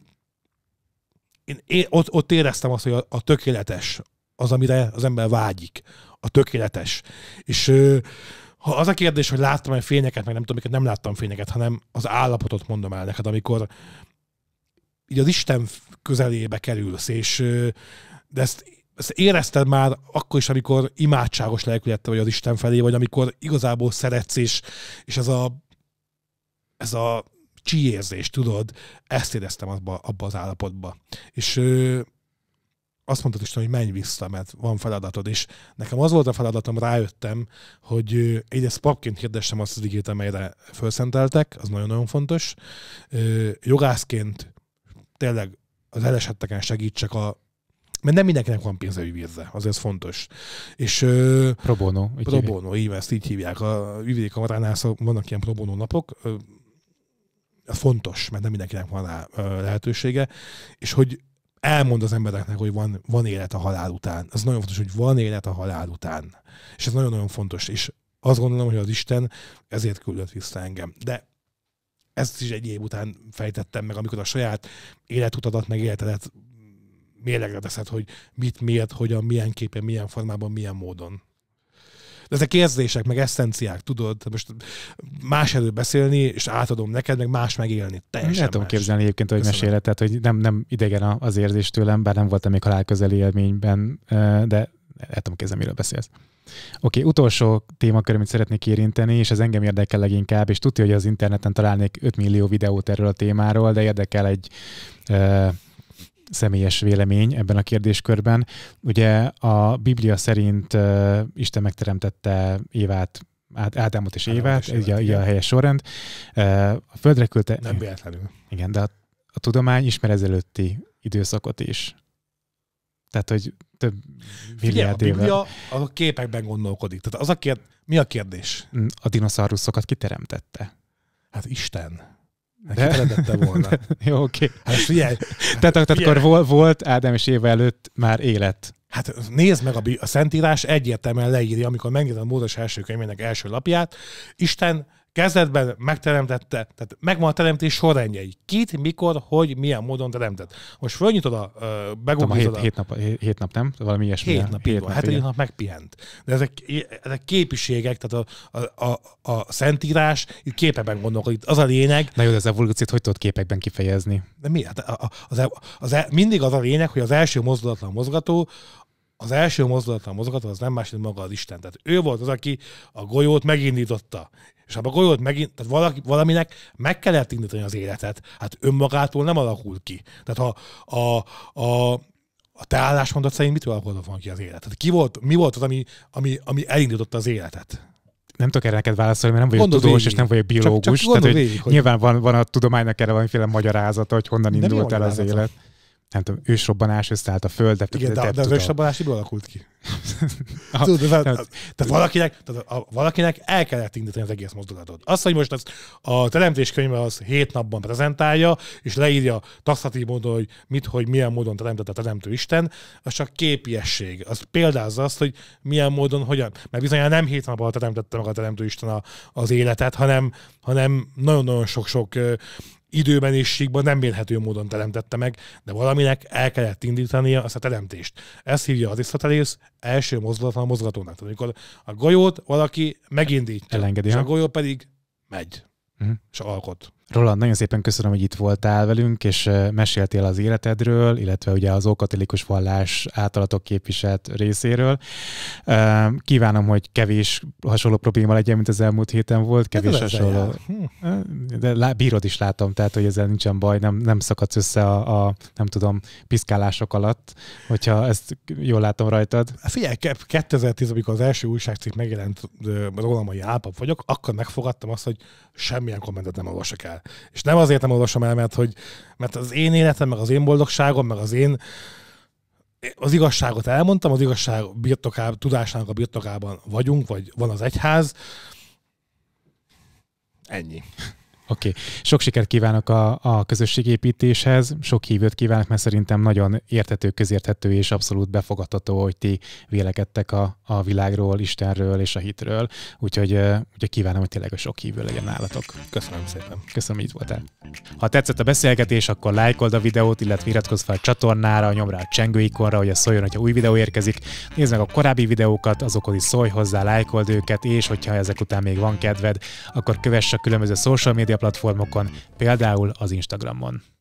én, én ott, ott éreztem azt, hogy a, a tökéletes az, amire az ember vágyik. A tökéletes. És ha az a kérdés, hogy láttam-e fényeket, meg nem tudom, miket nem láttam fényeket, hanem az állapotot mondom el neked, amikor így az Isten közelébe kerülsz, és de ezt, ezt érezted már akkor is, amikor imádságos lelkülete vagy az Isten felé, vagy amikor igazából szeretsz, és, és ez a ez a csíérzés, tudod, ezt éreztem abban abba az állapotban. És ö, azt mondtad is, hogy menj vissza, mert van feladatod, és nekem az volt a feladatom, rájöttem, hogy ö, egyrészt papként hirdessem azt az igét, amelyre felszenteltek, az nagyon-nagyon fontos. Ö, jogászként tényleg az elesetteken segítsek a mert nem mindenkinek van pénze ügyvédre, azért ez fontos. És, pro bono. Így pro bono, így, ezt így hívják. A ügyvédkamaránál vannak ilyen pro bono napok, ez fontos, mert nem mindenkinek van rá lehetősége, és hogy elmond az embereknek, hogy van, van élet a halál után. Ez nagyon fontos, hogy van élet a halál után. És ez nagyon-nagyon fontos, és azt gondolom, hogy az Isten ezért küldött vissza engem. De ezt is egy év után fejtettem meg, amikor a saját életutadat, meg életedet mélegre teszed, hogy mit, miért, hogyan, milyen képen, milyen formában, milyen módon. De ezek érzések, meg eszenciák, tudod? Most más erről beszélni, és átadom neked, meg más megélni. Teljesen Nem tudom képzelni egyébként, hogy Köszönöm. meséled, tehát hogy nem, nem idegen az érzés tőlem, bár nem voltam még halálközeli élményben, de el tudom képzelni, miről beszélsz. Oké, okay, utolsó témakör, amit szeretnék érinteni, és ez engem érdekel leginkább, és tudja, hogy az interneten találnék 5 millió videót erről a témáról, de érdekel egy ö, személyes vélemény ebben a kérdéskörben. Ugye a Biblia szerint ö, Isten megteremtette Évát, Át, Ádámot és Évát, így a, a helyes sorrend. A földre küldte... Nem véletlenül. Igen, de a, a tudomány ismer ezelőtti időszakot is. Tehát, hogy több milliárd Figyelj, a Biblia a képekben gondolkodik. Tehát az a kérd... mi a kérdés? Mm, a dinoszauruszokat kiteremtette. Hát Isten. Kiteremtette volna. De, <laughs> jó, oké. Okay. Hát figyelj. Tehát, figyelj. akkor volt, volt Ádám és Éva előtt már élet. Hát nézd meg, a, a Szentírás egyértelműen leírja, amikor megnézed a Mózes első könyvének első lapját, Isten Kezdetben megteremtette, tehát megvan a teremtés sorrendjei. Kit, mikor, hogy, milyen módon teremtett. Most fölnyitod a uh, a... Hét, hét, nap, hét, hét, nap, nem? Valami ilyesmi. Hét nap, hét nap, hetedik nap megpihent. De ezek, ezek képiségek, tehát a, a, a, a szentírás itt képekben gondolkodik. Az a lényeg. Na jó, de az evolúciót hogy tudod képekben kifejezni? De mi? Hát az, e- az, az, e- mindig az a lényeg, hogy az első mozdulatlan mozgató az első mozdulatlan mozgató az nem más, mint maga az Isten. Tehát ő volt az, aki a golyót megindította. És abban gondolod megint, tehát valaki, valaminek meg kellett indítani az életet. Hát önmagától nem alakul ki. Tehát ha a, a, a te álláspontod szerint mitől alakult van ki az élet? Tehát ki volt, mi volt az, ami, ami, ami elindította az életet? nem tudok erre neked válaszolni, mert nem vagyok tudós, végig. és nem vagyok biológus. Csak, csak tehát, hogy végig, hogy... Nyilván van, van a tudománynak erre valamiféle magyarázata, hogy honnan indult el az élet nem tudom, ősrobbanás összeállt a föld. De, Igen, de, de, de az ősrobbanás miből alakult ki? <laughs> tehát, valakinek, tehát a, valakinek el kellett indítani az egész mozdulatot. Azt, hogy most az a teremtéskönyve könyve az hét napban prezentálja, és leírja taxatív módon, hogy mit, hogy milyen módon teremtett a teremtő Isten, az csak képiesség. Az példázza azt, hogy milyen módon, hogyan. Mert bizonyára nem hét nap alatt teremtette meg a teremtő Isten a, az életet, hanem, hanem nagyon-nagyon sok-sok időben és síkban nem mérhető módon teremtette meg, de valaminek el kellett indítania azt a teremtést. Ezt hívja az Arisztotelész első mozdulatlan mozgatónak. Tehát, amikor a golyót valaki megindítja, Elengedi, és ha? a golyó pedig megy, uh-huh. és alkot. Roland, nagyon szépen köszönöm, hogy itt voltál velünk, és meséltél az életedről, illetve ugye az ókatolikus vallás általatok képviselt részéről. Kívánom, hogy kevés hasonló probléma legyen, mint az elmúlt héten volt, hát kevés hasonló. Hm. De lá, bírod is látom, tehát hogy ezzel nincsen baj, nem, nem szakadsz össze a, a, nem tudom, piszkálások alatt, hogyha ezt jól látom rajtad. Hát figyelj, 2010, amikor az első újságcikk megjelent, az olamai állpap vagyok, akkor megfogadtam azt, hogy semmilyen kommentet nem olvasok el. És nem azért nem olvasom el, mert, hogy, mert az én életem, meg az én boldogságom, meg az én az igazságot elmondtam, az igazság birtoká, tudásának a birtokában vagyunk, vagy van az egyház. Ennyi. Oké, okay. sok sikert kívánok a, a közösségépítéshez, sok hívőt kívánok, mert szerintem nagyon értető, közérthető és abszolút befogadható, hogy ti vélekedtek a, a világról, Istenről és a hitről. Úgyhogy, úgyhogy kívánom, hogy tényleg a sok hívő legyen nálatok. Köszönöm szépen. Köszönöm, hogy itt voltál. Ha tetszett a beszélgetés, akkor lájkold a videót, illetve iratkozz fel a csatornára, nyomd rá a csengő ikonra, hogy a szóljon, hogyha új videó érkezik. Nézd meg a korábbi videókat, azokhoz is szólj hozzá, lájkold őket, és hogyha ezek után még van kedved, akkor kövess a különböző social media platformokon, például az Instagramon.